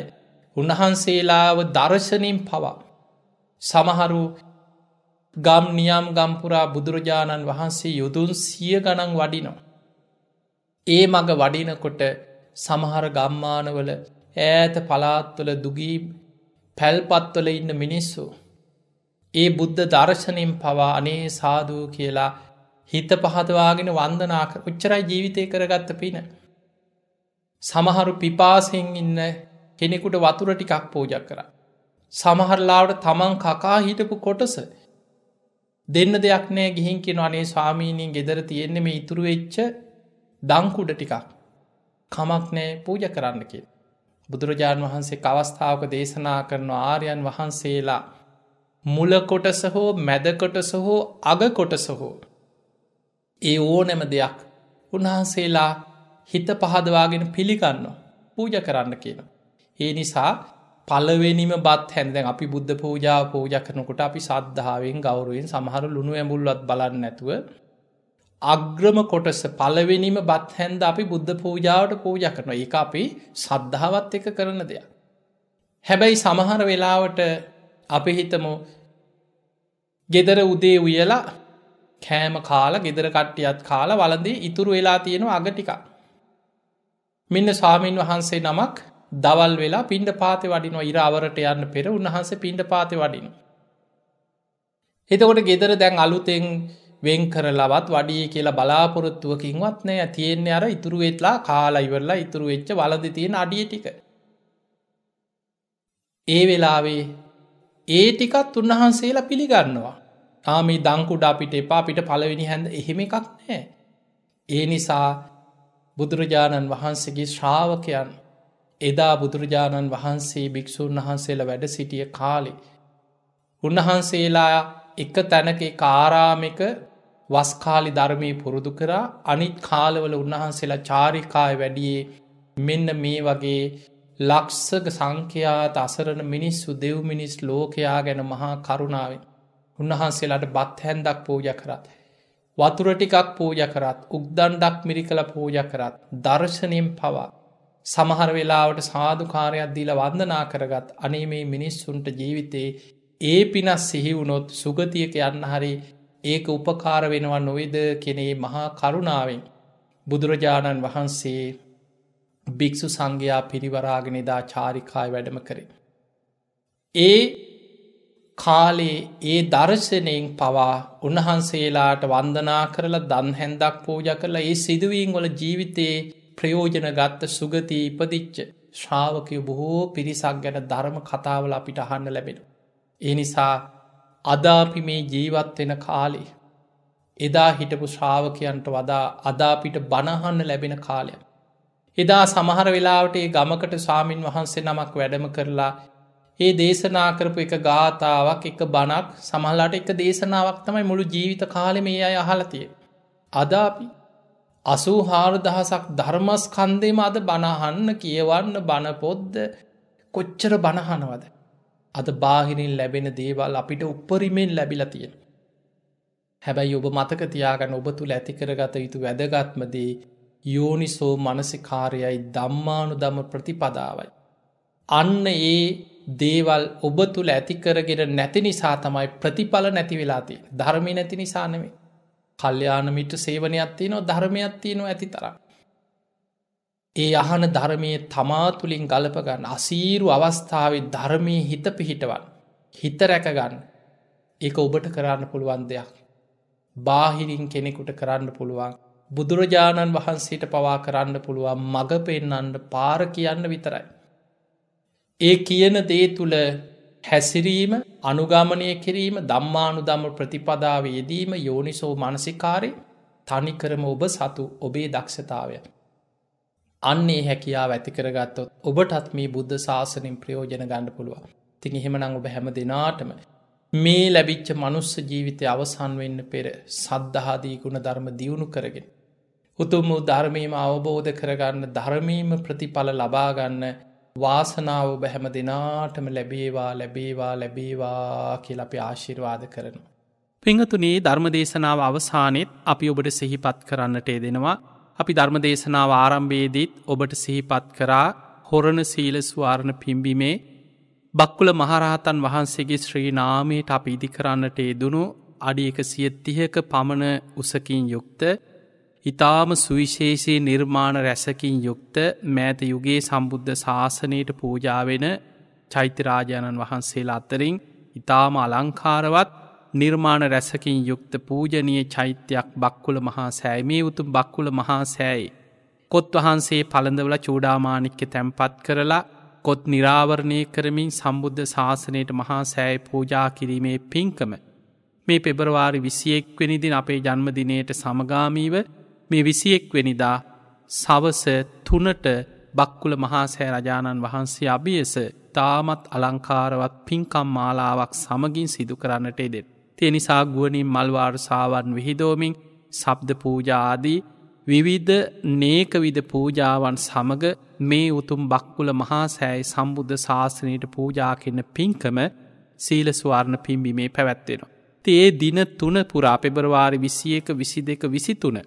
උන්වහන්සේලාව දර්ශනින් පවා සමහරු ගම් නියම් ගම්පුරා බුදුරජාණන් වහන්සේ යුදුන් සිය ගණන් වඩිනවා. ඒ මඟ වඩිනකොට සමහර ගම්මානවල ඈත පලාත්වල දුගී පැල්පත්වල ඉන්න මිනිස්සු. ඒ බුද්ධ දර්ශනින් පවා අනේ සාධූ කියලා හිත පහදවාගෙන වන්දනාක උච්චරයි ජීවිතය කරගත්ත පින. සමහරු පිපාසිෙන් ඉන්න කෙනෙකුට වතුර ටිකක් පෝජක් කරා. සමහරලාවට තමන් කකා හිටපු කොටස දෙන්න දෙයක් නෑ ගිහින් කෙන අනේ ස්වාමීණින් ගෙදර තියෙන්නේ මේ ඉතුරු වෙච්ච දංකුඩ ටිකක් කමක් නෑ පූජ කරන්න කිය. බුදුරජාණන් වහන්සේ අවස්ථාවක දේශනා කරන ආරයන් වහන්සේලා මුලකොටස හෝ මැදකොටස හෝ අගකොටස හෝ. ඒ ඕනැම දෙයක් උන්වහන්සේලා හිත පහදවාගෙන පිළිගන්න පූජ කරන්න කියන. ඒ නිසා පලවෙනිම බත් හැන්දැන් අපි බුද්ධ පූජා පූජ කරනකොට අපි සද්ධාවෙන් ගෞරුවෙන් සමහර ලුණු ඇඹුල්ලත් බලන්න නැතුව අග්‍රම කොටස පලවෙනිම බත් හැන්ද අපි බුද්ධ පූජාවට පූජ කරන එක අපි සද්ධාවත් එක කරන දෙයක්. හැබැයි සමහර වෙලාවට අපි හිතමු ගෙදර උදේ උයලා කෑම කාල ගෙදර කට්ටියත් කාල වලදී ඉතුරු වෙලා තියෙනවා අග ටික. මෙන්න සාමීන් වහන්සේ නමක් දවල් වෙලා පින්ඩ පාති වඩිනවා ඉරාවරට යන්න පෙර උන්හන්ස පින්ඩ පාති වඩිනු. එතකොට ගෙදර දැන් අලුතෙන් වෙන් කරලවත් වඩිය කියලා බලාපොරොත්තුවකින්වත් නෑ තියෙන්නේ අර ඉතුරු වෙත්ලා කාලා ඉවරලා ඉතුරු වෙච්ච වලද තියෙන අඩිය ටික. ඒ වෙලාවේ ඒ ටිකත් උන්වහන්සේලා පිළිගන්නවා. ආමි දංකුඩ අපිට එපා අපිට පලවෙනි හැඳ එහෙම එකක් නෑ. ඒ නිසා බුදුරජාණන් වහන්සේගේ ශ්‍රාවකයන් එදා බුදුරජාණන් වහන්සේ භික්‍ෂූන් වහන්සේලා වැඩ සිටිය කාලෙ. උන්වහන්සේලා එක තැනක කාරාමික වස්කාලි ධර්මය පුරුදු කරා අනිත් කාලවල උන්වහන්සේලා චාරිකාය වැඩියේ මෙන්න මේ වගේ ලක්ෂක සංඛ්‍යාත අසරන මිනිස්සු දෙව් මිනිස් ලෝකයා ගැන මහා කරුණාවෙන් උන්වහන්සේලාට බත්හැන්දක් පූජ කරත්. වතුරටිකක් පූජ කරත් උක්දන්ඩක් මිරි කළ පූජ කරත් දර්ශනයෙන් පවා සමහර වෙලාවට සාධකාරයක් දීල වන්දනා කරගත් අනේ මේ මිනිස්සුන්ට ජීවිතේ ඒ පිනස් සිහිවුණොත් සුගතියක යන්න හරි ඒක උපකාර වෙනවා නොවෙද කෙනේ මහා කරුණාවෙන් බුදුරජාණන් වහන්සේ භික්‍ෂු සංඝයා පිරිවරාගෙනදා චාරිකාය වැඩම කරේ. ඒ කාලේ ඒ දර්ශනයෙන් පවා උන්වහන්සේලාට වන්දනා කරලා දන්හැන්දක් පූජ කරලා ඒ සිදුවීන් වල ජීවිතයේ ප්‍රයෝජන ගත්ත සුගතිය ඉපදිච්ච ශ්‍රාවකය බොහෝ පිරිසක් ගැන ධර්ම කතාවල අපිට අහන්න ලැබෙන. ඒ නිසා අදාපි මේ ජීවත් වෙන කාලේ. එදා හිටපු ශ්‍රාවකයන්ට වදා අදාපිට බණහන්න ලැබෙන කාලය. එදා සමහර වෙලාවට ඒ ගමකට සාමීන් වහන්සේ නමක් වැඩම කරලා ඒ දේශනා කරපු එක ගාථාවක් එක බණක් සමහලාට එක දේශනාවක් තමයි මුළු ජීවිත කාලෙ මේ අය අහලතිය. අදාපි අසූ හාරදහසක් ධර්මස්කන්දේම අද බණහන්න කියවන්න බණපොද්ද කොච්චර බණහනවද. අද බාහිරින් ලැබෙන දේවල් අපිට උපරිමෙන් ලැබිල තියෙන. හැබැයි ඔබ මතක තියාගන්න ඔබ තුළ ඇතිකරගත යුතු වැදගත්මදී යෝනිසෝ මනසිකාරයයි දම්මානු දම ප්‍රතිපදාවයි. අන්න ඒ දේවල් ඔබ තුළ ඇතිකරගෙන නැති නිසා තමයි ප්‍රතිඵල නැතිවෙලාතිය ධර්මි නැති නිසානවේ. කල්්‍යයානමිට සේවනයක් තියනවා ධර්මයක් තියනවා ඇති තර. ඒ අහන ධර්මය තමා තුළින් ගලපගන්න අසීරු අවස්ථාවේ ධර්මය හිත පිහිටවන් හිත රැකගන්න ඒක ඔබට කරන්න පුළුවන් දෙයක්. බාහිරින් කෙනෙකුට කරන්න පුළුවන් බුදුරජාණන් වහන්සේට පවා කරන්න පුළුවන් මඟ පෙන්නන්න පාර කියන්න විතරයි. ඒ කියන දේ තුළ හැසිරීම අනුගමනය කිරීම දම්මානු දම ප්‍රතිපදාව යෙදීම යෝනිසෝ මනසිකාරය තනිකරම ඔබ සතු ඔබේ දක්ෂතාවය. අන්නේ හැකියාව ඇතිකරගත්තොත් ඔබටත් මේ බුද්ධ ශාසනින් ප්‍රයෝජන ගණඩ පුළුව තින් එහෙමනං ඔබ හැම දෙනාටම මේ ලැබිච්ච මනුස්ස ජීවිතය අවසන් වෙන්න පෙර සද්ධහාදී ගුණ ධර්ම දියුණු කරගෙන. උතුම් වූ ධර්මීම අවබෝධ කරගන්න ධර්මීම ප්‍රතිඵල ලබාගන්න වාසනාව ඔබ හැම දෙනාටම ලැබේවා ලැබේවා ලැබේවා කියල අපි ආශිර්වාද කරනවා. පිංහතුනේ ධර්මදේශනාව අවසානෙත් අපි ඔබට සිහිපත් කරන්නට දෙෙනවා. අපි ධර්මදේශනාව ආරම්භේදීත් ඔබට සිහිපත් කරා හොරණ සීල ස්වාරණ පිම්බිමේ බක්කුල මහරහතන් වහන්සේගේ ශ්‍රී නාමයට අපි ඉදි කරන්නට යෙදුණු අඩි එක සියත්තිහක පමණ උසකින් යුක්ත ඉතාම සුවිශේෂයේ නිර්මාණ රැසකින් යුක්ත මෑත යුගේ සම්බුද්ධ ශාසනයට පූජාවෙන චෛත්‍යරාජාණන් වහන්සේලා අත්තරින් ඉතාම අලංකාරවත් නිර්මාණ රැසකින් යුක්ත පූජනය චෛත්‍යයක් බක්කුල මහා සෑයි මේ උතුම් බක්කුල මහා සෑයි. කොත් වහන්සේ පළඳවල චූඩාමානික්‍ය තැන්පත් කරලා කොත් නිරාවරණය කරමින් සම්බුද්ධ ශාසනයට මහා සෑයි පූජා කිරීමේ පින්කම. මේ පෙබරවාරි විසියෙක්වෙනිදින් අපේ ජන්මදිනයට සමගාමීව මේ විසියෙක් වෙනිදා සවස තුනට බක්කුල මහාසෑ රජාණන් වහන්සේ අභියස තාමත් අලංකාරවත් පින්කම් මාලාවක් සමගින් සිදු කරන්නට එදෙත්. තියනිසා ගුවනින් මල්වාර්සාවන් විහිදෝමින් සබ්ද පූජාදී විවිධ නේකවිද පූජාවන් සමඟ මේ උතුම් බක්කුල මහාසෑයි සම්බුද්ධ ශාසනයට පූජා කෙන්න පින්කම සීලස්වාර්ණ පිම්බිමේ පැවැත්වෙනවා. තියේ දින තුන පුරා පෙබරවාරි විසියක විසි දෙක විසිතුන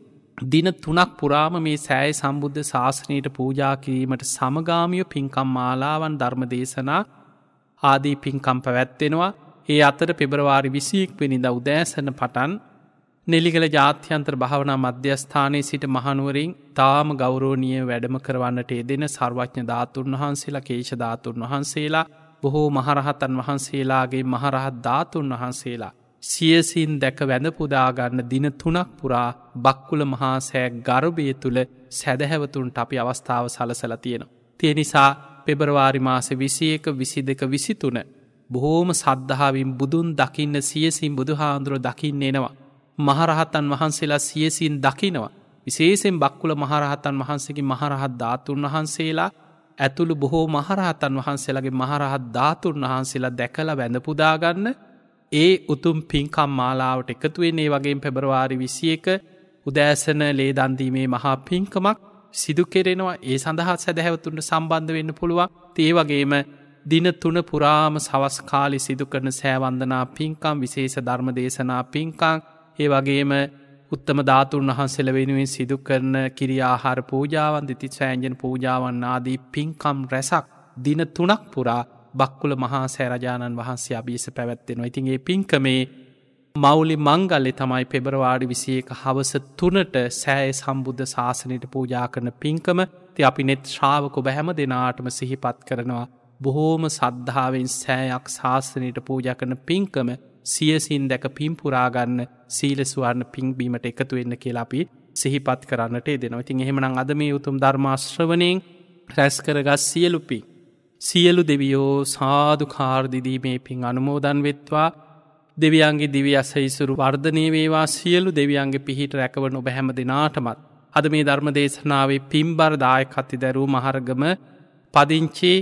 දින තුනක් පුරාම මේ සෑයි සම්බුද්ධ ශාසනයට පූජා කිරීමට සමගාමිය පින්කම් මාලාවන් ධර්ම දේශනා ආදී පින්කම් පැවැත්වෙනවා ඒ අතර පෙබරවාරි විසියෙක් වෙනිද උදෑසන පටන් නෙලිගල ජාත්‍යන්ත්‍ර භාවනා මධ්‍යස්ථානයේ සිට මහනුවරින් තාම ගෞරෝණිය වැඩම කරවන්නට එදෙන සර්වඥ ධාතුන් වහන්සේලා කේෂධාතුන් වහන්සේලා බොහෝ මහරහතන් වහන්සේලාගේ මහරහත් ධාතුන් වහන්සේලා සියසින් දැක වැඳපුදාගන්න දින තුනක් පුරා බක්කුල මහා සෑ ගරුබය තුළ සැදැහැවතුන්ට අපි අවස්ථාව සලසල තියෙනවා. තිය නිසා පෙබරවාරි මාස විසියක විසි දෙක විසිතුන. බොහෝම සද්ධාවින් බුදුන් දකින්න සියසින් බුදුහාන්දුරුව දකින්න එනවා. මහරහතන් වහන්සේලා සියසින් දකිනවා. විශේෂෙන් බක්කුල මහරහතන් වහන්සේගේ මහරහත් ධාතුන් වහන්සේලා ඇතුළු බොහෝ මහරහතන් වහන්සේලගේ මහරහත් ධාතුන් වහන්සේලා දැකළ වැඳපුදාගන්න ඒ උතුම් පින්කම් මාලාවට එකතුවෙන්නේ වගේ පෙබරවාරි විසිය එක උදෑසන ලේදන්දීමේ මහා පින්කමක් සිදු කෙරෙනවා ඒ සඳහා සැදැහැවතුන්ට සම්බන්ධ වෙන්න පුළුවන් තේ වගේම දින තුන පුරාම සවස් කාලි සිදු කරන සෑවන්දනා පින්කම් විශේෂ ධර්ම දේශනා පින්කං ඒ වගේම උත්තම ධාතුන් වහන්සෙල වෙනුවෙන් සිදු කරන කිරියාහාර පූජාවන් දිති සෑන්ජන පූජාවන් ආදී පින්කම් රැසක් දින තුනක් පුරා බක්කුල මහා සෑරජාණන් වහන්සේ අභියස පැවැත්වෙනවා ඉතින්ගේ පින්කමේ මවුලි මංගල්ලෙ තමයි පෙබරවාඩි විසියක හවස තුනට සෑය සම්බුද්ධ ශාසනයට පූජා කරන පින්කම ති අපි නෙත් ශ්‍රාවකො බැහැම දෙනාටම සිහිපත් කරනවා. බොහෝම සද්ධාවෙන් සෑයක් ශාස්තනයට පූජා කරන පින්කම සියසින් දැක පින්පුරාගන්න සීලස්වර්ණ පින්බීමට එකතු වෙන්න කියලාපි සිහිපත් කරන්නට දෙනවා ඉතින් එහෙමනම් අද මේ උතුම් ධර්මාශ්‍රවනයෙන් රැස් කරගස් සියලුපින්. සියලු දෙවියෝ සාධකාර්දිදී මේ පින් අනුමෝදන් වෙත්වා දෙවියන්ගේ දිවි අසහිසුරු වර්ධනය වේවා සියලු දෙවියන්ගේ පිහිට රැකවනු බැහැම දෙනාටමත්. අද මේ ධර්ම දේශනාවේ පිම්බර දායකත්ති දැරූ මහරගම පදිංචේ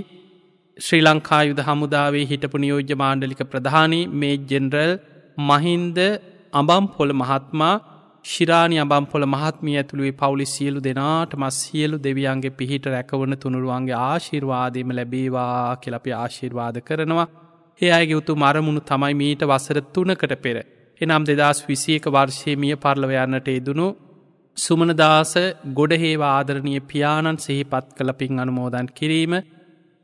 ශ්‍රී ලංකා යුද හමුදාවේ හිටපු නියෝජ්‍ය මාණ්ඩලික ප්‍රධානී මේ ජෙනරල් මහින්ද අඹම් පොළ මහත්මා ශිරාණිය බම්පොල මහත්මිය ඇතුළුවේ පවුලි සියලු දෙනාට මස් සියලු දෙවියන්ගේ පිහිට රැකවන තුනුරුවන්ගේ ආශිර්වාදීම ලැබේවා කෙලපි ආශිර්වාද කරනවා. ඒ අයගේ උතු මරමුණු තමයි මීට වසර තුනකට පෙර. එනම් දෙදස් විසියක වර්ෂයමිය පරලවයන්නට ඉදනු සුමනදාස ගොඩහේවා ආදරණය පියාණන් සෙහිපත් කළපින් අනුමෝදන් කිරීම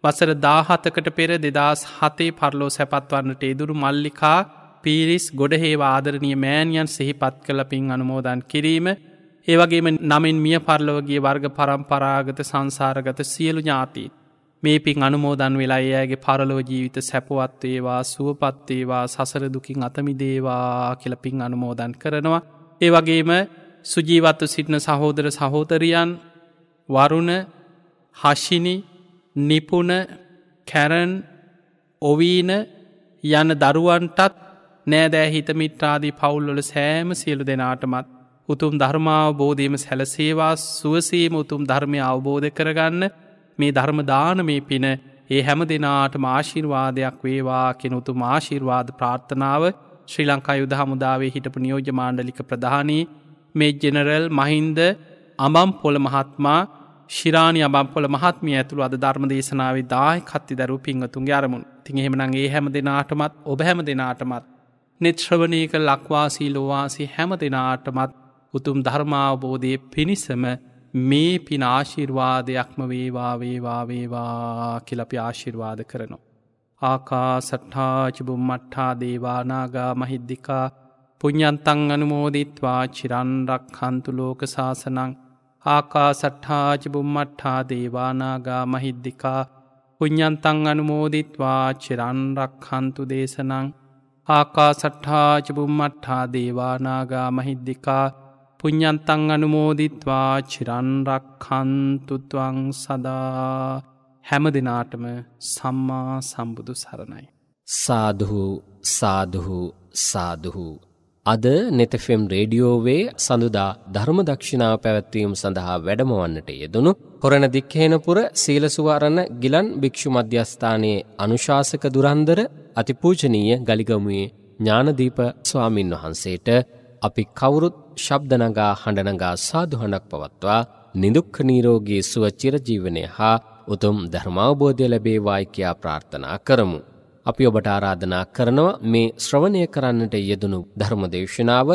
වසර දාහතකට පෙර දෙදස් හතේ පරලෝ සැපත්වන්නට ඉදුරු මල්ලිකා පිරිස් ගොඩහේවා ආදරණය මෑණියන් සෙහිපත් කළ පින් අනුමෝදන් කිරීම ඒවගේම නමින් මිය පරලවගේ වර්ග පරම්පරාගත සංසාරගත සියලු ඥාතිී. මේ පින් අනුමෝදන් වෙලා එයාගේ පරලෝ ජීවිත සැපවත්වේවා සුවපත්වේවා සසරදුකින් අතමිදේවා කියල පින් අනුමෝදන් කරනවා. ඒ වගේම සුජීවත්ව සිටින සහෝදර සහෝතරියන් වරුණ හශිනි නිපුන කැරන් ඔවීන යන දරුවන්ටත් නෑදෑ හිතමිත්‍රාදී පවුල්ලොල සෑම සියලු දෙනාටමත් උතුම් ධර්මාවබෝධීම සැලසේවා සුවසීම උතුම් ධර්මය අවබෝධ කරගන්න මේ ධර්මදානමේ පින ඒ හැම දෙනාට මාශිර්වාදයක් වේවා කෙනුතු මාශිර්වාද ප්‍රාර්ථනාව ශ්‍රී ලංකා යුද හමුදාවේ හිටපු නියෝජ මාණ්ඩලික ප්‍රධානී මේ ජෙනරල් මහින්ද අමම්පොල මහත්මා ශිරාණි අබම්පොල මහත්මිය ඇතුළ අද ධර්ම දේශනාව දායි කත්ති දරු පිංහතුන්ගේ අරමුණ තින් එහෙමනගේ හැම දෙනාටමත් ඔබ හැම දෙනාටමත් නෙත්ශ්‍රවනයක ලක්වාසී ලොවාසි හැම දෙනාටමත් උතුම් ධර්මාවබෝධය පිණිසම මේ පිනාශිර්වාදයක්ම වේවා වේවා වේවා කිලපි ආශිර්වාද කරනවා. ආකා සට්ඨාචිබුම් මට්ඨා දේවානාගා මහිද්දිකා පුඤ්ඥන්තං අනුමෝදිත්වා චිරන්රක් හන්තුලෝක සාසනං ආකා සට්ඨාචිබුම් මට්ඨා දේවානාගා මහිද්දිකා පුඤ්ඥන්තං අනුමෝදිත්වා චිරන්රක් හන්තු දේශනං ආකා සට්ඨාචබුම්මට්හා දේවානාගා මහිද්දිකා පුඤ්ඥන්තං අනුමෝදිත්වා චිරන්රක් හන්තුත්වං සදා හැම දෙනාටම සම්මා සම්බුදු සරණයි. සාධහු සාධහු සාධහු අද නෙතෆම් රේඩියෝවේ සඳුදා ධර්ම දක්ෂිනාව පැවැත්වීම සඳහා වැඩමවන්නට යෙදුණු කොරණ දික්හේනපුර සීලසුවාරණ ගිලන් භික්‍ෂු මධ්‍යස්ථානයේ අනුශාසක දුරන්දර අතිපූජනීය ගලිගමුවේ ඥානදීප ස්වාමින් වහන්සේට අපි කවුරුත් ශබ්දනගා හඬනගා සාදුහනක් පවත්වා නිදුක්ඛ නීරෝගී සුව චිරජීවනය හා උතුම් ධර්මාවබෝධය ලැබේවායි කියා ප්‍රාර්ථනා කරමු. අපි ඔබට ආරාධනා කරනවා මේ ශ්‍රවණය කරන්නට යෙදුණු ධර්මදේශනාව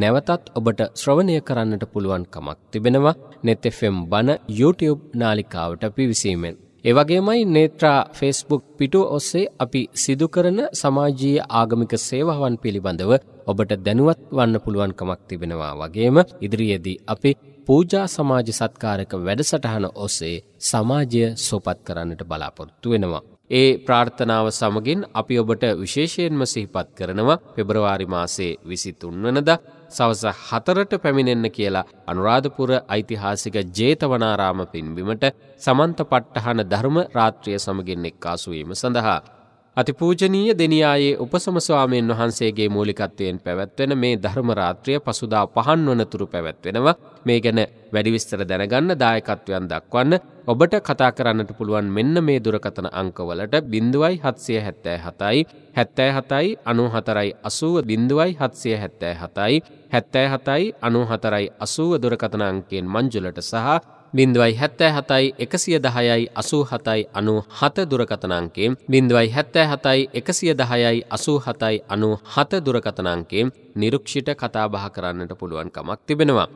නැවතත් ඔබට ශ්‍රවණය කරන්නට පුළුවන් කමක් තිබෙනවා net fm බණ YouTube නාලිකාවට පිවිසීමෙන්. ඒ වගේමයි නේත්‍රා Facebook පිටුව ඔස්සේ අපි සිදු කරන සමාජීය ආගමික සේවාවන් පිළිබඳව ඔබට දැනුවත් වන්න පුළුවන් කමක් තිබෙනවා වගේම ඉදිරියේදී අපි පූජා සමාජ සත්කාරක වැඩසටහන ඔස්සේ සමාජය සෝපත් කරන්නට බලාපොරොත්තු වෙනවා. ඒ ප්‍රාර්ථනාව සමගින් අපි ඔබට විශේෂයෙන්ම සිහිපත් කරනවා පෙබරවාරි මාසේ 23 වෙනිදා සවස 4ට පැමිණෙන්න කියලා අනුරාධපුර ඓතිහාසික ජේතවනාරාම පින්බිමට සමන්තපට්ඨහන ධර්ම රාත්‍රිය සමගින් එක්කාසු වීම සඳහා අතිපූජනීය දෙනියායේ උපසම ස්වාමීන් වහන්සේගේ මූලිකත්වයෙන් පැවැත්වෙන මේ ධර්ම රාත්‍රිය පසුදා පහන් වනතුරු පැවැත්වෙනවා. මේ ගැන වැඩි විස්තර දැනගන්න දායකත්වයන් දක්වන්න ඔබට කතා කරන්නට පුළුවන් මෙන්න මේ දුරකථන අංකවලට 0777යි 77යි 94යි 80 0777යි 77යි 94යි 80 දුරකථන අංකයෙන් මංජුලට සහ බිඳුවයි හැත්තෑ හතයි එකසිය දහයයි අසූ හතයි අනු හත දුරකතනංකේ බිඳුවයි හැත්තෑ හතයි එකසිය දහයයි අසූ හතයි අනු හත දුරකතනංකේ නිරුක්ෂිට කතාබහ කරන්නට පුළුවන්කමක් තිබෙනවා.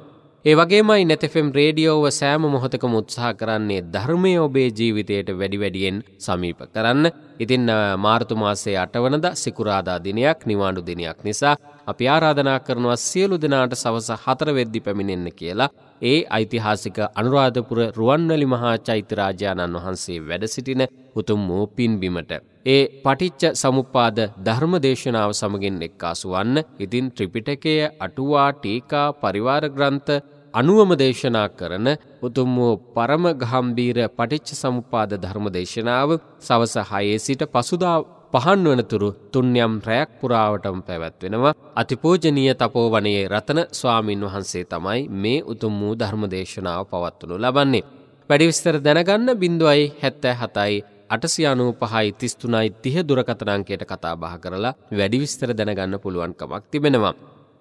ඒ වගේමයි නැතෆෙම් රේඩියෝව සෑම මොහොතක මුත්සාහ කරන්නේ ධර්මය ඔබේ ජීවිතයට වැඩිවැඩියෙන් සමීප කරන්න. ඉතින් මාර්තුමාසේ අටවනද සිකුරාදා දිනයක් නිවාඩු දිනයක් නිසා අපි ආරාධනා කරනවා සියලු දෙනාට සවස හතර වෙද්දි පැමිණෙන්න කියලා ඒ ඓතිහාසික අනුරාධපුර රුවන්වැලි මහා චෛත්‍යරාජානන් වහන්සේ වැඩ සිටින උතුම් වූ පින්බිමට. ඒ පටිච්ච සමුප්පාද ධර්මදේශනාව සමගින් එක්කාසු වන්න. ඉතින් ත්‍රිපිටකය අටුවා ටීකා පරිවාර ග්‍රන්ථ අනුවම දේශනා කරන උතුම් වූ පරම ගම්බීර පටිච්ච සමුප්පාද ධර්මදේශනාව සවස 6 සිට පසුදා පහන් වනතුරු තුන්යම් රැයක් පුරාවටම පැවැත්වෙනවා අතිපූජනීය තපෝවනයේ රතන ස්වාමින් වහන්සේ තමයි මේ උතුම් වූ ධර්මදේශනාව පවත්වනු ලබන්නේ. වැඩිවිස්තර දැනගන්න බිඳුවයි හැත්තෑ හතයි අටසියනූ පහයි තිස්තුනයි තිහ දුරකතනංකයට කතා බහ කරලා වැඩිවිස්තර දැනගන්න පුළුවන්කමක් තිබෙනවා.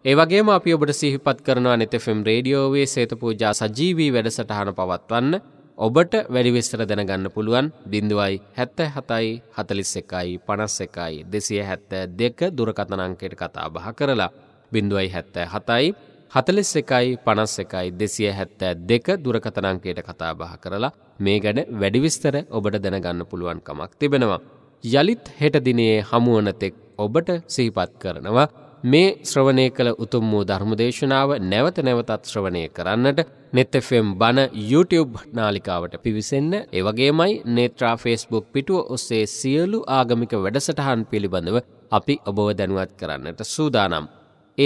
ඒවගේ අපි ඔබට සිහිපත් කරනවා නෙතෙෆම් රේඩියෝවේ සේත පූජා සජීවී වැඩසටහන පවත්වන්න ඔබට වැඩිවිස්තර දැනගන්න පුළුවන් බිඳුවයි හැත්ත හතයි හතලිස් එකයි පනස් එකයි දෙසිය හැත්ත දෙක දුරකතනංකයට කතා බහ කරලා බිඳුවයි හැත්ත හතයි හතලිස් එකයි පනස් එකයි දෙසිය හැත්ත දෙක දුරකතනංකයට කතා බහ කරලා මේ ගැන වැඩිවිස්තර ඔබට දැනගන්න පුළුවන් කමක් තිබෙනවා. යළිත් හෙටදිනයේ හමුවනතෙක් ඔබට සිහිපත් කරනවා මේ ශ්‍රවණය කළ උතුම් වූ ධර්මදේශනාව නැවත නැවතත් ශ්‍රවණය කරන්නට netfm බණ YouTube නාලිකාවට පිවිසෙන්න ඒ වගේමයි නේත්‍රා Facebook පිටුව ඔස්සේ සියලු ආගමික වැඩසටහන් පිළිබඳව අපි ඔබව දැනුවත් කරන්නට සූදානම්.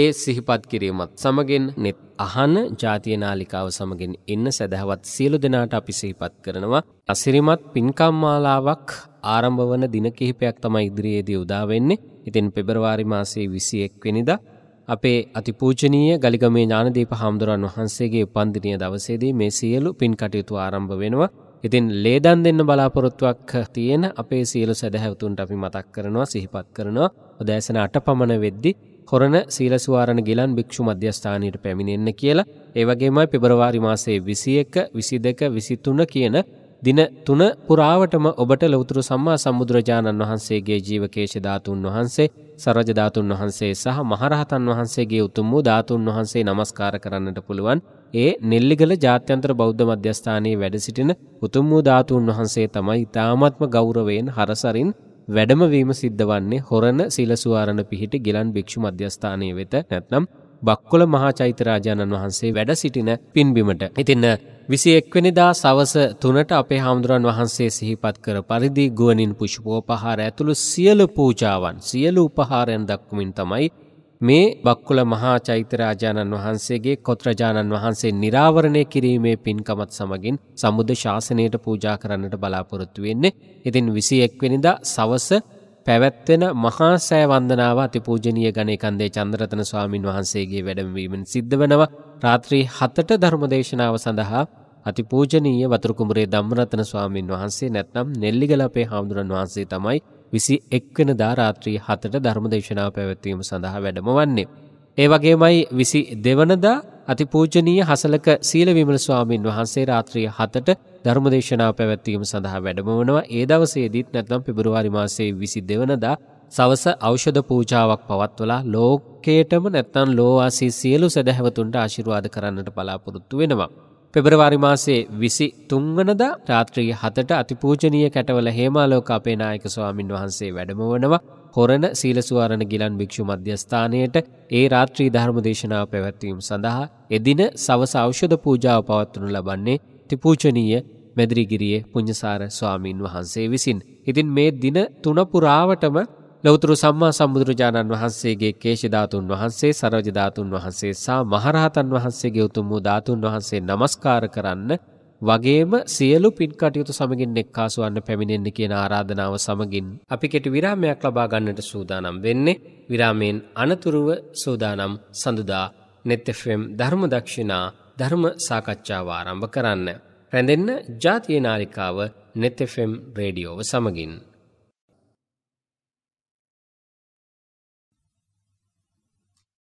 ඒ සිහිපත් කිරීමත් සමගින් net අහන ජාතිය නාලිකාව සමගින් ඉන්න සදහවත් සියලු දෙනාට අපි සිහිපත් කරනවා. අසිරිමත් පින්කම් මාලාවක් ආරම්භ වන දින කිහිපයක් තමයි ඉදිරියේදී උදා වෙන්නේ. ඉතින් පෙබරවාරි මාසේ විසි එක්වෙනිද අපේ අතිපූජනීය ගලිගමේ ඥානදීප හාමුදුරන් වහන්සේගේ උපන්දිනය දවසේදී මේ සියලු පින් කටයුතු ආරම්භ වෙනවා. ඉතින් ලේදන් දෙන්න බලාපොරොත්තුවක් තියෙන අපේ සියලු සැදැහැවතුන්ට අපි මතක් කරනවා සිහිපත් කරනවා ඔදෑසන අට පමණ වෙද්දි හොරණ සීලස්වාරණ ගිලන් භික්ෂු මධ්‍යස්ථානයට පැමිණෙන්න කියලා ඒවගේමයි පෙබරවාරි මාසේ විසියක විසි දෙක විසිතුන්න කියන දින 3 පුරාවටම ඔබට ලෞතර සම්මා සම්බුදුරජාණන් වහන්සේගේ ජීවකේශ ධාතුන් වහන්සේ සරජ ධාතුන් වහන්සේ සහ මහරහතන් වහන්සේගේ උතුම් වූ ධාතුන් වහන්සේ নমස්කාර කරන්නට පුළුවන් ඒ නෙල්ලිගල ජාත්‍යන්තර බෞද්ධ මධ්‍යස්ථානයේ වැඩ සිටින උතුම් වූ ධාතුන් වහන්සේ තමයි තාමත්ම ගෞරවයෙන් හරසරින් වැඩම වීම සිද්ධ වන්නේ හොරණ සීලසුවාරණ පිහිටි ගිලන් භික්ෂු මධ්‍යස්ථානයේ වෙත නැත්නම් බක්කොළ මහා චෛත්‍ය රාජානන් වහන්සේ වැඩ සිටින පින්බිමට. ඉතින් විසි එක්වනිදා සවස තුනට අපේ හාමුදුරන් වහන්සේ සිහිපත් කර පරිදි ගුවනින් පුෂ්පෝපහාර ඇතුළු සියලු පූජාවන් සියලු උපහාරයන් දක්වමින් තමයි මේ බක්කුල මහා චෛත්‍යරාජාණන් වහන්සේගේ කොත්‍රජාණන් වහන්සේ නිරාවරණය කිරීමේ පින්කමත් සමගින් සමුද ශාසනයට පූජා කරන්නට බලාපොරොත්තු වෙන්නේ. ඉතින් විසි එක්වනිදා සවස පැවැත්වෙන මහා සෑ වන්දනාව අතිපූජනීය ගණේකන්දේ චන්ද්‍රතන ස්වාමින් වහන්සේගේ වැඩමවීමෙන් සිද්ධ වෙනවා රාත්‍රී හතට ධර්මදේශනාව සඳහා අතිපූජනීය වතුරකුමරේ ධම්මරතන ස්වාමින් වහන්සේ නැත්නම් නෙල්ලිගල අපේ හාමුදුරන් වහන්සේ තමයි විසි එක්වෙන දා රාත්‍රී හතට ධර්මදේශනාව පැවැත්වීම සඳහා වැඩමවන්නේ. ඒ වගේමයි විසි දෙවනදා අතිපූජනීය හසලක සීල විමල ස්වාමීන් වහන්සේ රාත්‍රිය හතට ධර්මදේශනා පැවැත්වීම සඳහා වැඩමවනවා ඒ දවසේදීත් නැත්නම් පෙබරවාරි මාසේ විසි දෙවනදා සවස ඖෂධ පූජාවක් පවත්වලා ලෝකේටම නැත්තන් ලෝවාසී සියලු සැදැහැවතුන්ට ආශිරවාද කරන්නට බලාපොරොත්තු වෙනවා. පෙබරවාරි මාසේ විසි තුංගනදා රාත්‍රී හතට අතිපූජනීය කැටවල හේමාලෝක අපේ නායක ස්වාමින් වහන්සේ වැඩමවනවා හොරණ සීලසුවාරණ ගිලන් භික්‍ෂු මධ්‍යස්ථානයට ඒ රාත්‍රී ධර්ම දේශනා පැවැත්වීම සඳහා එදින සවස ෞෂධ පූජාව පවත්වනු ලබන්නේ තිපූචනීය මැදිරිගිරියේ පුඤ්ඤසාර ස්වාමීන් වහන්සේ විසින්. ඉතින් මේ දින තුන පුරාවටම ලෞතර සම්මා සම්බුදුරජාණන් වහන්සේගේ කේශධාතුන් වහන්සේ සරජධාතුන් වහන්සේ සා මහරහතන් වහන්සේගේ උතුම් වූ ධාතුන් වහන්සේ নমස්කාර කරන්න වගේම සියලු පින් කටයුතු සමගින් එක්කාසුවන්න පැමිණෙන්න කියන ආරාධනාව සමගින් අපි කෙටි විරාමයක් ලබා ගන්නට සූදානම් වෙන්නේ විරාමයෙන් අනතුරුව සූදානම් සඳුදා net fm ධර්ම දක්ෂිනා ධර්ම සාකච්ඡාව ආරම්භ කරන්න රැඳෙන්න ජාතියේ නාලිකාව නෙත් FM රේඩියෝව සමගින්